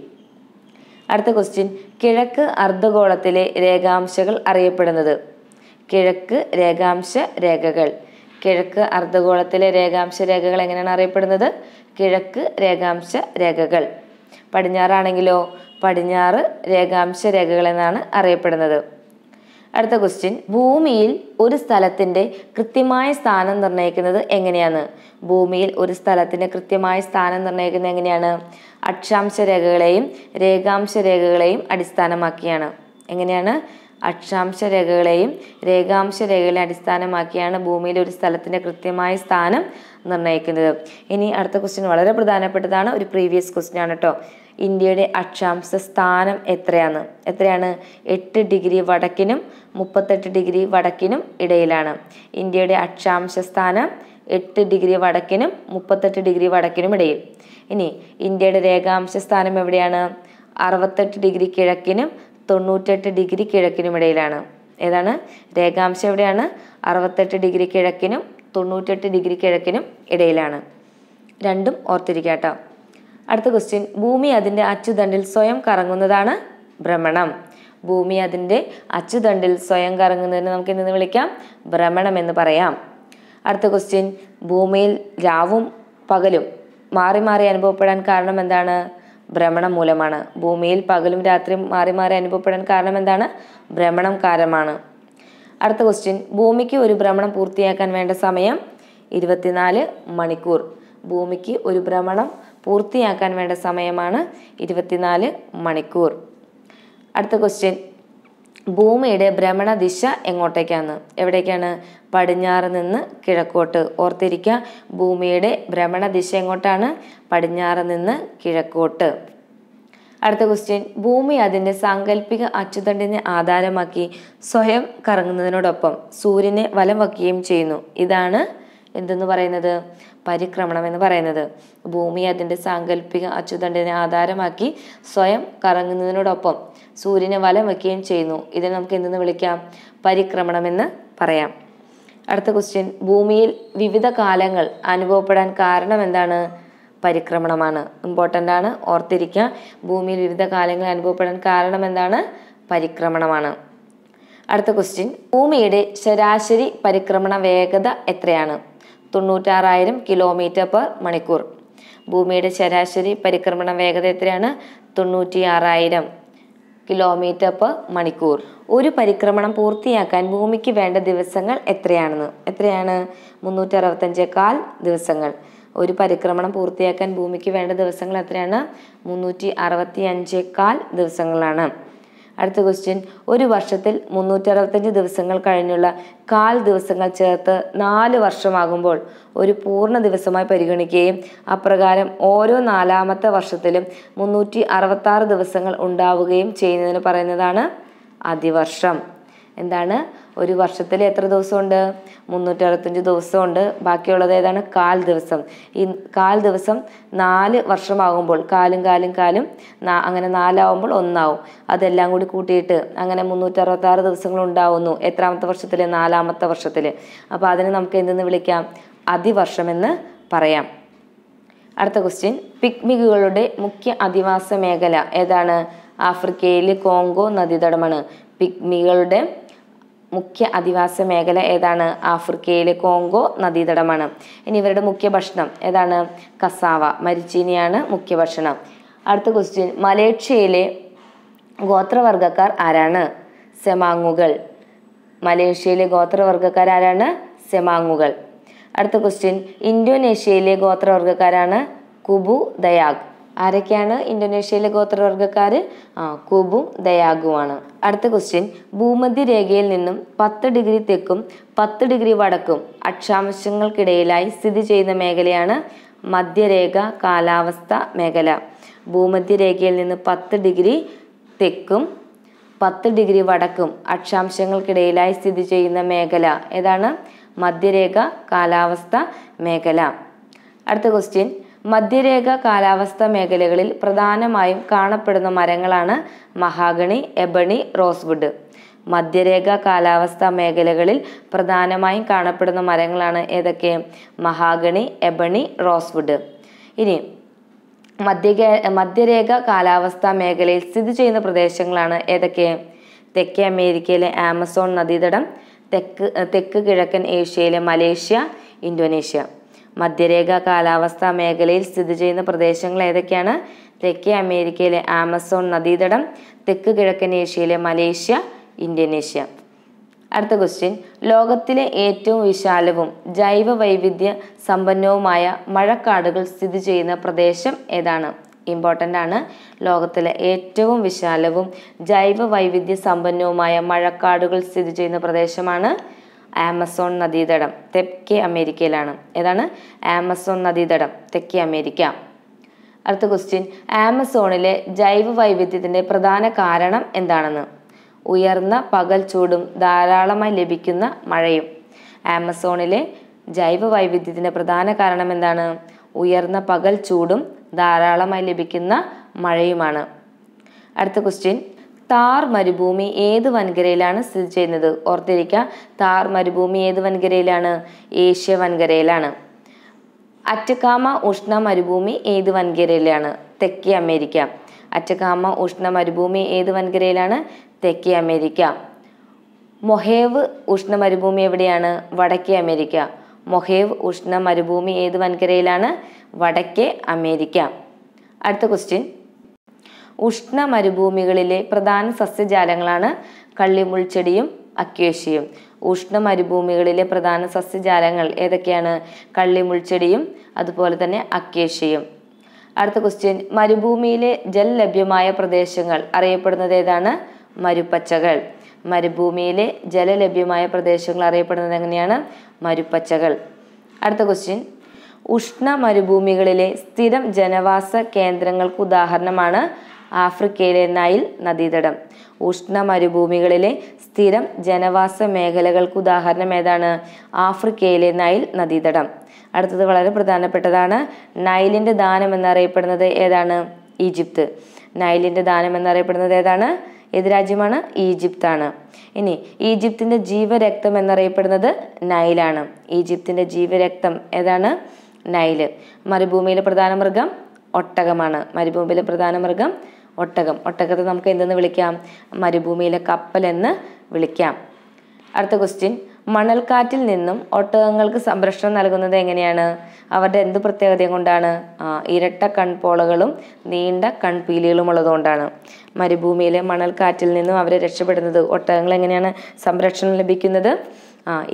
അടുത്ത ക്വസ്റ്റ്യൻ കിഴക്ക് അർദ്ധഗോളത്തിലെ രേഖാംശകൾ അറിയപ്പെടുന്നത് കിഴക്ക് രേഖാംശ രേഖകൾ കിഴക്ക് അർദ്ധഗോളത്തിലെ രേഖാംശ രേഖകൾ എങ്ങനെയാണ് അറിയപ്പെടുന്നത് കിഴക്ക് രേഖാംശ രേഖകൾ പടിഞ്ഞാറാണെങ്കിലോ പടിഞ്ഞാറ് രേഖാംശ രേഖകൾ എന്നാണ് അറിയപ്പെടുന്നത് അടുത്ത ക്വസ്റ്റ്യൻ ഭൂമിയിൽ ഒരു സ്ഥലത്തിൻ്റെ കൃത്യമായ സ്ഥാനം നിർണ്ണയിക്കുന്നത് എങ്ങനെയാണ് ഭൂമിയിൽ ഒരു സ്ഥലത്തിൻ്റെ കൃത്യമായ സ്ഥാനം നിർണ്ണയിക്കുന്നത് എങ്ങനെയാണ് അക്ഷാംശ രേഖകളെയും രേഖാംശ രേഖകളെയും അടിസ്ഥാനമാക്കിയാണ് എങ്ങനെയാണ് അക്ഷാംശ രേഖകളെയും രേഖാംശ രേഖകളെ അടിസ്ഥാനമാക്കിയാണ് ഭൂമിയിൽ ഒരു സ്ഥലത്തിൻ്റെ കൃത്യമായ സ്ഥാനം നിർണ്ണയിക്കുന്നത് ഇനി അടുത്ത ക്വസ്റ്റ്യൻ വളരെ പ്രധാനപ്പെട്ടതാണ് ഒരു പ്രീവിയസ് ക്വസ്റ്റ്യൻ ആണ് കേട്ടോ ഇന്ത്യയുടെ അക്ഷാംശ സ്ഥാനം എത്രയാണ് എത്രയാണ് എട്ട് ഡിഗ്രി വടക്കിനും മുപ്പത്തെട്ട് ഡിഗ്രി വടക്കിനും ഇടയിലാണ് ഇന്ത്യയുടെ അക്ഷാംശ സ്ഥാനം എട്ട് ഡിഗ്രി വടക്കിനും മുപ്പത്തെട്ട് ഡിഗ്രി വടക്കിനും ഇടയിൽ ഇനി ഇന്ത്യയുടെ രേഖാംശ സ്ഥാനം എവിടെയാണ് അറുപത്തെട്ട് ഡിഗ്രി കിഴക്കിനും തൊണ്ണൂറ്റെട്ട് ഡിഗ്രി കിഴക്കിനും ഇടയിലാണ് ഏതാണ് രേഖാംശം എവിടെയാണ് അറുപത്തെട്ട് ഡിഗ്രി കിഴക്കിനും തൊണ്ണൂറ്റെട്ട് ഡിഗ്രി കിഴക്കിനും ഇടയിലാണ് രണ്ടും കേട്ടോ അടുത്ത ക്വസ്റ്റ്യൻ ഭൂമി അതിൻ്റെ അച്ചുതണ്ടിൽ സ്വയം കറങ്ങുന്നതാണ് ഭ്രമണം ഭൂമി അതിൻ്റെ അച്ചുതണ്ടിൽ സ്വയം കറങ്ങുന്നതിന് നമുക്ക് എന്തെന്ന് വിളിക്കാം ഭ്രമണം എന്ന് പറയാം അടുത്ത ക്വസ്റ്റ്യൻ ഭൂമിയിൽ രാവും പകലും മാറി മാറി അനുഭവപ്പെടാൻ കാരണം എന്താണ് ഭ്രമണം മൂലമാണ് ഭൂമിയിൽ പകലും രാത്രിയും മാറി മാറി അനുഭവപ്പെടാൻ കാരണം എന്താണ് ഭ്രമണം കാരണമാണ് അടുത്ത ക്വസ്റ്റ്യൻ ഭൂമിക്ക് ഒരു ഭ്രമണം പൂർത്തിയാക്കാൻ വേണ്ട സമയം ഇരുപത്തിനാല് മണിക്കൂർ ഭൂമിക്ക് ഒരു ഭ്രമണം പൂർത്തിയാക്കാൻ വേണ്ട സമയമാണ് ഇരുപത്തിനാല് മണിക്കൂർ അടുത്ത ക്വസ്റ്റ്യൻ ഭൂമിയുടെ ഭ്രമണ ദിശ എങ്ങോട്ടേക്കാണ് എവിടേക്കാണ് പടിഞ്ഞാറ് നിന്ന് കിഴക്കോട്ട് ഓർത്തിരിക്കുക ഭൂമിയുടെ ഭ്രമണ ദിശ എങ്ങോട്ടാണ് പടിഞ്ഞാറ് നിന്ന് കിഴക്കോട്ട് അടുത്ത ക്വസ്റ്റ്യൻ ഭൂമി അതിൻ്റെ സാങ്കല്പിക അച്ചുതണ്ടിനെ ആധാരമാക്കി സ്വയം കറങ്ങുന്നതിനോടൊപ്പം സൂര്യനെ വലം വയ്ക്കുകയും ചെയ്യുന്നു ഇതാണ് എന്തെന്ന് പറയുന്നത് പരിക്രമണം എന്ന് പറയുന്നത് ഭൂമി അതിൻ്റെ സാങ്കല്പിക അച്യുതണ്ടിനെ ആധാരമാക്കി സ്വയം കറങ്ങുന്നതിനോടൊപ്പം സൂര്യനെ വലം വയ്ക്കുകയും ചെയ്യുന്നു ഇതിനെ നമുക്ക് എന്തെന്ന് വിളിക്കാം പരിക്രമണം എന്ന് പറയാം അടുത്ത ക്വസ്റ്റ്യൻ ഭൂമിയിൽ വിവിധ കാലങ്ങൾ അനുഭവപ്പെടാൻ കാരണം എന്താണ് പരിക്രമണമാണ് ഇമ്പോർട്ടൻ്റ് ആണ് ഓർത്തിരിക്കുക ഭൂമിയിൽ വിവിധ കാലങ്ങൾ അനുഭവപ്പെടാൻ കാരണം എന്താണ് പരിക്രമണമാണ് അടുത്ത ക്വസ്റ്റ്യൻ ഭൂമിയുടെ ശരാശരി പരിക്രമണ വേഗത എത്രയാണ് തൊണ്ണൂറ്റാറായിരം കിലോമീറ്റർ പെർ മണിക്കൂർ ഭൂമിയുടെ ശരാശരി പരിക്രമണ വേഗത എത്രയാണ് തൊണ്ണൂറ്റിയാറായിരം കിലോമീറ്റർ പെർ മണിക്കൂർ ഒരു പരിക്രമണം പൂർത്തിയാക്കാൻ ഭൂമിക്ക് വേണ്ട ദിവസങ്ങൾ എത്രയാണെന്ന് എത്രയാണ് മുന്നൂറ്റി ദിവസങ്ങൾ ഒരു പരിക്രമണം പൂർത്തിയാക്കാൻ ഭൂമിക്ക് വേണ്ട ദിവസങ്ങൾ എത്രയാണ് മുന്നൂറ്റി അറുപത്തി അഞ്ചേക്കാൽ ദിവസങ്ങളാണ് അടുത്ത ക്വസ്റ്റ്യൻ ഒരു വർഷത്തിൽ അറുപത്തഞ്ച് ദിവസങ്ങൾ കഴിഞ്ഞുള്ള കാൽ ദിവസങ്ങൾ ചേർത്ത് നാല് വർഷമാകുമ്പോൾ ഒരു പൂർണ്ണ ദിവസമായി പരിഗണിക്കുകയും അപ്രകാരം ഓരോ നാലാമത്തെ വർഷത്തിലും മുന്നൂറ്റി ദിവസങ്ങൾ ഉണ്ടാവുകയും ചെയ്യുന്നതിന് പറയുന്നതാണ് അതിവർഷം എന്താണ് ഒരു വർഷത്തിൽ എത്ര ദിവസമുണ്ട് മുന്നൂറ്ററുപത്തഞ്ച് ദിവസമുണ്ട് ബാക്കിയുള്ളത് ഏതാണ് കാൽ ദിവസം ഈ കാൽ ദിവസം നാല് വർഷമാകുമ്പോൾ കാലും കാലും കാലും അങ്ങനെ നാലാവുമ്പോൾ ഒന്നാവും അതെല്ലാം കൂടി കൂട്ടിയിട്ട് അങ്ങനെ മുന്നൂറ്ററുപത്താറ് ദിവസങ്ങൾ ഉണ്ടാവുന്നു എത്രാമത്തെ വർഷത്തിൽ നാലാമത്തെ വർഷത്തിൽ അപ്പോൾ അതിനെ നമുക്ക് എന്തെന്ന് വിളിക്കാം അതിവർഷമെന്ന് പറയാം അടുത്ത ക്വസ്റ്റ്യൻ പിക്മിക്കുകളുടെ മുഖ്യ അധിവാസ മേഖല ഏതാണ് ആഫ്രിക്കയിലെ കോങ്കോ നദീതടമാണ് പിക്മികളുടെ മുഖ്യ അധിവാസ മേഖല ഏതാണ് ആഫ്രിക്കയിലെ കോങ്കോ നദീതടമാണ് ഇനി ഇവരുടെ മുഖ്യ ഭക്ഷണം ഏതാണ് കസാവ മരിച്ചീനിയാണ് മുഖ്യ ഭക്ഷണം അടുത്ത ക്വസ്റ്റ്യൻ മലേഷ്യയിലെ ഗോത്രവർഗക്കാർ ആരാണ് സെമാങ്ങുകൾ മലേഷ്യയിലെ ഗോത്രവർഗക്കാർ ആരാണ് സെമാങ്ങുകൾ അടുത്ത ക്വസ്റ്റ്യൻ ഇന്തോനേഷ്യയിലെ ഗോത്രവർഗക്കാരാണ് കുബു ദയാഗ് ആരൊക്കെയാണ് ഇന്തോനേഷ്യയിലെ ഗോത്രവർഗക്കാർ ആ കുബും ദയാഗുവാണ് അടുത്ത ക്വസ്റ്റ്യൻ ഭൂമധ്യരേഖയിൽ നിന്നും പത്ത് ഡിഗ്രി തെക്കും പത്ത് ഡിഗ്രി വടക്കും അക്ഷാംശങ്ങൾക്കിടയിലായി സ്ഥിതി ചെയ്യുന്ന മേഖലയാണ് മധ്യരേഖ കാലാവസ്ഥ മേഖല ഭൂമധ്യരേഖയിൽ നിന്ന് പത്ത് ഡിഗ്രി തെക്കും പത്ത് ഡിഗ്രി വടക്കും അക്ഷാംശങ്ങൾക്കിടയിലായി സ്ഥിതി ചെയ്യുന്ന മേഖല ഏതാണ് മധ്യരേഖ കാലാവസ്ഥ മേഖല അടുത്ത ക്വസ്റ്റ്യൻ മധ്യരേഖ കാലാവസ്ഥ മേഖലകളിൽ പ്രധാനമായും കാണപ്പെടുന്ന മരങ്ങളാണ് മഹാഗണി എബണി റോസ്വുഡ് മധ്യരേഖ കാലാവസ്ഥ മേഖലകളിൽ പ്രധാനമായും കാണപ്പെടുന്ന മരങ്ങളാണ് ഏതൊക്കെ മഹാഗണി എബണി റോസ്വുഡ് ഇനി മധ്യ മധ്യരേഖ കാലാവസ്ഥ മേഖലയിൽ സ്ഥിതി ചെയ്യുന്ന പ്രദേശങ്ങളാണ് ഏതൊക്കെ തെക്കേ അമേരിക്കയിലെ ആമസോൺ നദീതടം തെക്ക് തെക്ക് കിഴക്കൻ ഏഷ്യയിലെ മലേഷ്യ ഇന്തോനേഷ്യ മധ്യരേഖ കാലാവസ്ഥാ മേഖലയിൽ സ്ഥിതി ചെയ്യുന്ന പ്രദേശങ്ങൾ ഏതൊക്കെയാണ് തെക്കേ അമേരിക്കയിലെ ആമസോൺ നദീതടം തെക്ക് കിഴക്കൻ ഏഷ്യയിലെ മലേഷ്യ ഇന്തോനേഷ്യ അടുത്ത ക്വസ്റ്റ്യൻ ലോകത്തിലെ ഏറ്റവും വിശാലവും ജൈവ വൈവിധ്യ സമ്പന്നവുമായ മഴക്കാടുകൾ സ്ഥിതി ചെയ്യുന്ന പ്രദേശം ഏതാണ് ഇമ്പോർട്ടൻ്റ് ആണ് ലോകത്തിലെ ഏറ്റവും വിശാലവും ജൈവ വൈവിധ്യ സമ്പന്നവുമായ മഴക്കാടുകൾ സ്ഥിതി ചെയ്യുന്ന പ്രദേശമാണ് ആമസോൺ നദീതടം തെക്കേ അമേരിക്കയിലാണ് ഏതാണ് ആമസോൺ നദീതടം തെക്കേ അമേരിക്ക അടുത്ത ക്വസ്റ്റ്യൻ ആമസോണിലെ ജൈവ വൈവിധ്യത്തിൻ്റെ പ്രധാന കാരണം എന്താണെന്ന് ഉയർന്ന പകൽ ചൂടും ധാരാളമായി ലഭിക്കുന്ന മഴയും ആമസോണിലെ ജൈവ വൈവിധ്യത്തിൻ്റെ പ്രധാന കാരണം എന്താണ് ഉയർന്ന പകൽ ചൂടും ധാരാളമായി ലഭിക്കുന്ന മഴയുമാണ് അടുത്ത ക്വസ്റ്റ്യൻ താർ മരുഭൂമി ഏത് വൻകരയിലാണ് സ്ഥിതി ചെയ്യുന്നത് ഓർത്തിരിക്കുക താർ മരുഭൂമി ഏത് വൻകരയിലാണ് ഏഷ്യ വൻകരയിലാണ് അറ്റക്കാമ ഉഷ്ണ മരുഭൂമി ഏത് വൻകരയിലാണ് തെക്കേ അമേരിക്ക അറ്റക്കാമ ഉഷ്ണ മരുഭൂമി ഏത് വൻകരയിലാണ് തെക്കേ അമേരിക്ക മൊഹേവ് ഉഷ്ണ മരുഭൂമി എവിടെയാണ് വടക്കേ അമേരിക്ക മൊഹേവ് ഉഷ്ണ മരുഭൂമി ഏത് വൻകരയിലാണ് വടക്കേ അമേരിക്ക അടുത്ത ക്വസ്റ്റ്യൻ ഉഷ്ണ മരുഭൂമികളിലെ പ്രധാന സസ്യജാലങ്ങളാണ് കള്ളിമുൾച്ചെടിയും അക്വേഷ്യയും ഉഷ്ണ മരുഭൂമികളിലെ പ്രധാന സസ്യജാലങ്ങൾ ഏതൊക്കെയാണ് കള്ളിമുൾച്ചെടിയും അതുപോലെ തന്നെ അക്വേഷ്യയും അടുത്ത ക്വസ്റ്റ്യൻ മരുഭൂമിയിലെ ജൽ ലഭ്യമായ പ്രദേശങ്ങൾ അറിയപ്പെടുന്നത് ഏതാണ് മരുപ്പച്ചകൾ മരുഭൂമിയിലെ ജലലഭ്യമായ പ്രദേശങ്ങൾ അറിയപ്പെടുന്നത് എങ്ങനെയാണ് മരുപ്പച്ചകൾ അടുത്ത ക്വസ്റ്റ്യൻ ഉഷ്ണ മരുഭൂമികളിലെ സ്ഥിരം ജനവാസ കേന്ദ്രങ്ങൾക്ക് ഉദാഹരണമാണ് ആഫ്രിക്കയിലെ നൈൽ നദീതടം ഉഷ്ണ മരുഭൂമികളിലെ സ്ഥിരം ജനവാസ മേഖലകൾക്ക് ഉദാഹരണം ഏതാണ് ആഫ്രിക്കയിലെ നൈൽ നദീതടം അടുത്തത് വളരെ പ്രധാനപ്പെട്ടതാണ് നൈലിൻ്റെ ദാനം എന്നറിയപ്പെടുന്നത് ഏതാണ് ഈജിപ്ത് നൈലിൻ്റെ ദാനം എന്നറിയപ്പെടുന്നത് ഏതാണ് ഏത് രാജ്യമാണ് ഈജിപ്താണ് ഇനി ഈജിപ്തിൻ്റെ ജീവരക്തം എന്നറിയപ്പെടുന്നത് നൈലാണ് ഈജിപ്തിൻ്റെ ജീവരക്തം ഏതാണ് നൈല് മരുഭൂമിയിലെ പ്രധാന മൃഗം ഒട്ടകമാണ് മരുഭൂമിയിലെ പ്രധാന മൃഗം ഒട്ടകം ഒട്ടകത്തെ നമുക്ക് എന്തെന്ന് വിളിക്കാം മരുഭൂമിയിലെ കപ്പൽ എന്ന് വിളിക്കാം അടുത്ത ക്വസ്റ്റ്യൻ മണൽക്കാറ്റിൽ നിന്നും ഒട്ടകങ്ങൾക്ക് സംരക്ഷണം നൽകുന്നത് എങ്ങനെയാണ് അവരുടെ എന്ത് പ്രത്യേകതയും കൊണ്ടാണ് ഇരട്ട കൺപോളകളും നീണ്ട കൺപീലികളും ഉള്ളതുകൊണ്ടാണ് മരുഭൂമിയിലെ മണൽക്കാറ്റിൽ നിന്നും അവരെ രക്ഷപ്പെടുന്നത് ഒട്ടകങ്ങൾ എങ്ങനെയാണ് സംരക്ഷണം ലഭിക്കുന്നത്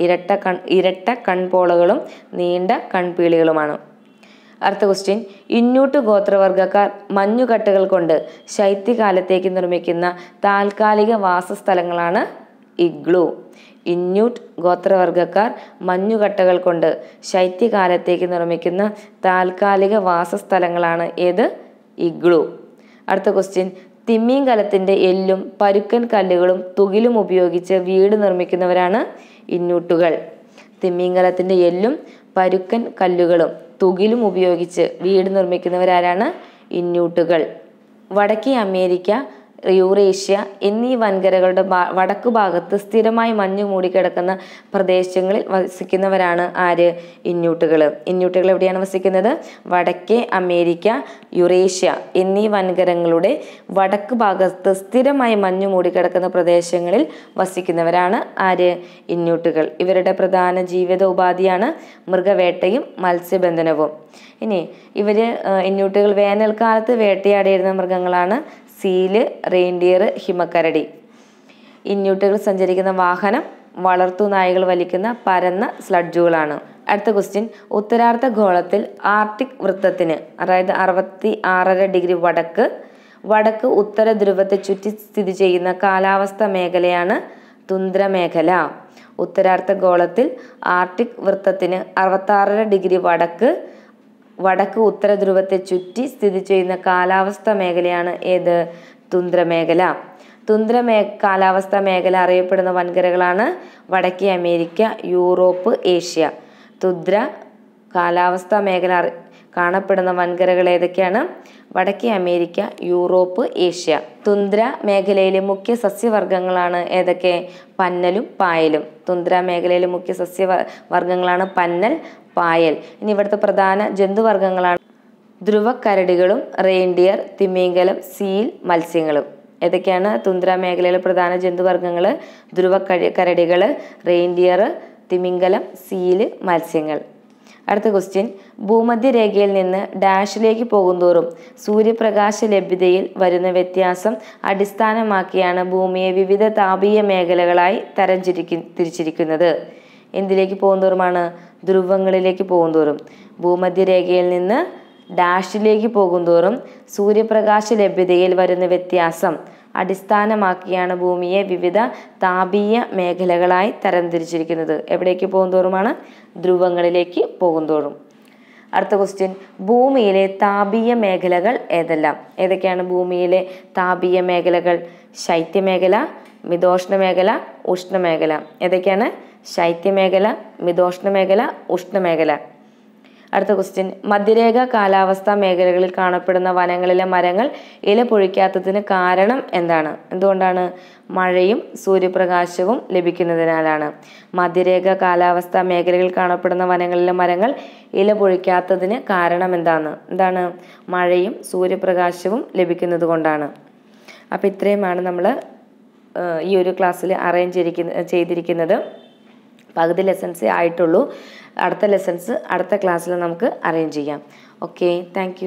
ഇരട്ട കൺ ഇരട്ട കൺപോളകളും നീണ്ട കൺപീളികളുമാണ് അടുത്ത ക്വസ്റ്റ്യൻ ഇന്നൂട്ട് ഗോത്രവർഗക്കാർ മഞ്ഞുകട്ടകൾ കൊണ്ട് ശൈത്യകാലത്തേക്ക് നിർമ്മിക്കുന്ന താൽക്കാലിക വാസസ്ഥലങ്ങളാണ് ഇഗ്ലു ഇന്യൂട്ട് ഗോത്രവർഗക്കാർ മഞ്ഞുകട്ടകൾ കൊണ്ട് ശൈത്യകാലത്തേക്ക് നിർമ്മിക്കുന്ന താൽക്കാലിക വാസസ്ഥലങ്ങളാണ് ഏത് ഇഗ്ലു അടുത്ത ക്വസ്റ്റ്യൻ തിമ്മീങ്കലത്തിൻ്റെ എല്ലും പരുക്കൻ കല്ലുകളും തുകിലും ഉപയോഗിച്ച് വീട് നിർമ്മിക്കുന്നവരാണ് ഇന്നൂട്ടുകൾ തിമ്മീങ്കലത്തിൻ്റെ എല്ലും പരുക്കൻ കല്ലുകളും തുകിലും ഉപയോഗിച്ച് വീട് നിർമ്മിക്കുന്നവരാരാണ് ഇന്യൂട്ടുകൾ വടക്കേ അമേരിക്ക യൂറേഷ്യ എന്നീ വൻകരകളുടെ വടക്കു ഭാഗത്ത് സ്ഥിരമായി മഞ്ഞു മൂടിക്കിടക്കുന്ന പ്രദേശങ്ങളിൽ വസിക്കുന്നവരാണ് ആര് ഇന്യൂട്ടുകൾ ഇന്യൂട്ടുകൾ എവിടെയാണ് വസിക്കുന്നത് വടക്കേ അമേരിക്ക യുറേഷ്യ എന്നീ വൻകരങ്ങളുടെ വടക്ക് ഭാഗത്ത് സ്ഥിരമായി മഞ്ഞു മൂടിക്കിടക്കുന്ന പ്രദേശങ്ങളിൽ വസിക്കുന്നവരാണ് ആര് ഇന്യൂട്ടുകൾ ഇവരുടെ പ്രധാന ജീവിത ഉപാധിയാണ് മൃഗവേട്ടയും മത്സ്യബന്ധനവും ഇനി ഇവർ ഇന്യൂട്ടുകൾ വേനൽക്കാലത്ത് വേട്ടയാടിയിരുന്ന മൃഗങ്ങളാണ് സീല് റെയിൻഡിയർ ഹിമക്കരടി ഇന്യൂട്ടുകൾ സഞ്ചരിക്കുന്ന വാഹനം വളർത്തു നായകൾ വലിക്കുന്ന പരന്ന സ്ലഡ്ജുകളാണ് അടുത്ത ക്വസ്റ്റ്യൻ ഉത്തരാർത്ഥ ഗോളത്തിൽ ആർട്ടിക് വൃത്തത്തിന് അതായത് അറുപത്തി ആറര ഡിഗ്രി വടക്ക് വടക്ക് ഉത്തര ധ്രുവത്തെ ചുറ്റി സ്ഥിതി ചെയ്യുന്ന കാലാവസ്ഥ മേഖലയാണ് തുന്ദ്ര മേഖല ഉത്തരാർത്ഥ ഗോളത്തിൽ ആർട്ടിക് വൃത്തത്തിന് അറുപത്താറര ഡിഗ്രി വടക്ക് വടക്ക് ഉത്തര ധ്രുവത്തെ ചുറ്റി സ്ഥിതി ചെയ്യുന്ന കാലാവസ്ഥ മേഖലയാണ് ഏത് തുന്ദ്രമേഖല മേ കാലാവസ്ഥ മേഖല അറിയപ്പെടുന്ന വൻകരകളാണ് വടക്കേ അമേരിക്ക യൂറോപ്പ് ഏഷ്യ തുദ്ര കാലാവസ്ഥ മേഖല കാണപ്പെടുന്ന വൻകരകൾ ഏതൊക്കെയാണ് വടക്കേ അമേരിക്ക യൂറോപ്പ് ഏഷ്യ തുന്ദ്ര മേഖലയിലെ മുഖ്യ സസ്യവർഗ്ഗങ്ങളാണ് ഏതൊക്കെ പന്നലും പായലും തുന്ദ്ര മേഖലയിലെ മുഖ്യ സസ്യ വർഗ്ഗങ്ങളാണ് പന്നൽ പായൽ ഇനി ഇവിടുത്തെ പ്രധാന ജന്തുവർഗ്ഗങ്ങളാണ് ധ്രുവക്കരടികളും റെയിൻഡിയർ തിമീങ്കലം സീൽ മത്സ്യങ്ങളും ഏതൊക്കെയാണ് തുന്ദ്ര മേഖലയിലെ പ്രധാന ജന്തുവർഗ്ഗങ്ങൾ ധ്രുവ കരടികൾ റെയിൻഡിയർ തിമിംഗലം സീല് മത്സ്യങ്ങൾ അടുത്ത ക്വസ്റ്റ്യൻ ഭൂമധ്യരേഖയിൽ നിന്ന് ഡാഷിലേക്ക് പോകുന്തോറും സൂര്യപ്രകാശ ലഭ്യതയിൽ വരുന്ന വ്യത്യാസം അടിസ്ഥാനമാക്കിയാണ് ഭൂമിയെ വിവിധ താപീയ മേഖലകളായി തരംതിരിക്കും തിരിച്ചിരിക്കുന്നത് എന്തിലേക്ക് പോകുന്തോറുമാണ് ധ്രുവങ്ങളിലേക്ക് തോറും ഭൂമധ്യരേഖയിൽ നിന്ന് ഡാഷിലേക്ക് തോറും സൂര്യപ്രകാശ ലഭ്യതയിൽ വരുന്ന വ്യത്യാസം അടിസ്ഥാനമാക്കിയാണ് ഭൂമിയെ വിവിധ താപീയ മേഖലകളായി തരംതിരിച്ചിരിക്കുന്നത് എവിടേക്ക് തോറുമാണ് ധ്രുവങ്ങളിലേക്ക് തോറും അടുത്ത ക്വസ്റ്റ്യൻ ഭൂമിയിലെ താപീയ മേഖലകൾ ഏതെല്ലാം ഏതൊക്കെയാണ് ഭൂമിയിലെ താപീയ മേഖലകൾ ശൈത്യമേഖല മിതോഷ്ണ മേഖല ഉഷ്ണമേഖല ഏതൊക്കെയാണ് ശൈത്യമേഖല മിതോഷ്ണമേഖല ഉഷ്ണമേഖല അടുത്ത ക്വസ്റ്റ്യൻ മധ്യരേഖ കാലാവസ്ഥാ മേഖലകളിൽ കാണപ്പെടുന്ന വനങ്ങളിലെ മരങ്ങൾ ഇല പൊഴിക്കാത്തതിന് കാരണം എന്താണ് എന്തുകൊണ്ടാണ് മഴയും സൂര്യപ്രകാശവും ലഭിക്കുന്നതിനാലാണ് മധ്യരേഖ കാലാവസ്ഥാ മേഖലകളിൽ കാണപ്പെടുന്ന വനങ്ങളിലെ മരങ്ങൾ ഇല പൊഴിക്കാത്തതിന് കാരണം എന്താണ് എന്താണ് മഴയും സൂര്യപ്രകാശവും ലഭിക്കുന്നത് കൊണ്ടാണ് അപ്പോൾ ഇത്രയുമാണ് നമ്മൾ ഈ ഒരു ക്ലാസ്സിൽ അറേഞ്ച് ചെയ്തിരിക്കുന്നത് പകുതി ലെസൺസേ ആയിട്ടുള്ളൂ അടുത്ത ലെസൺസ് അടുത്ത ക്ലാസ്സിൽ നമുക്ക് അറേഞ്ച് ചെയ്യാം ഓക്കെ താങ്ക്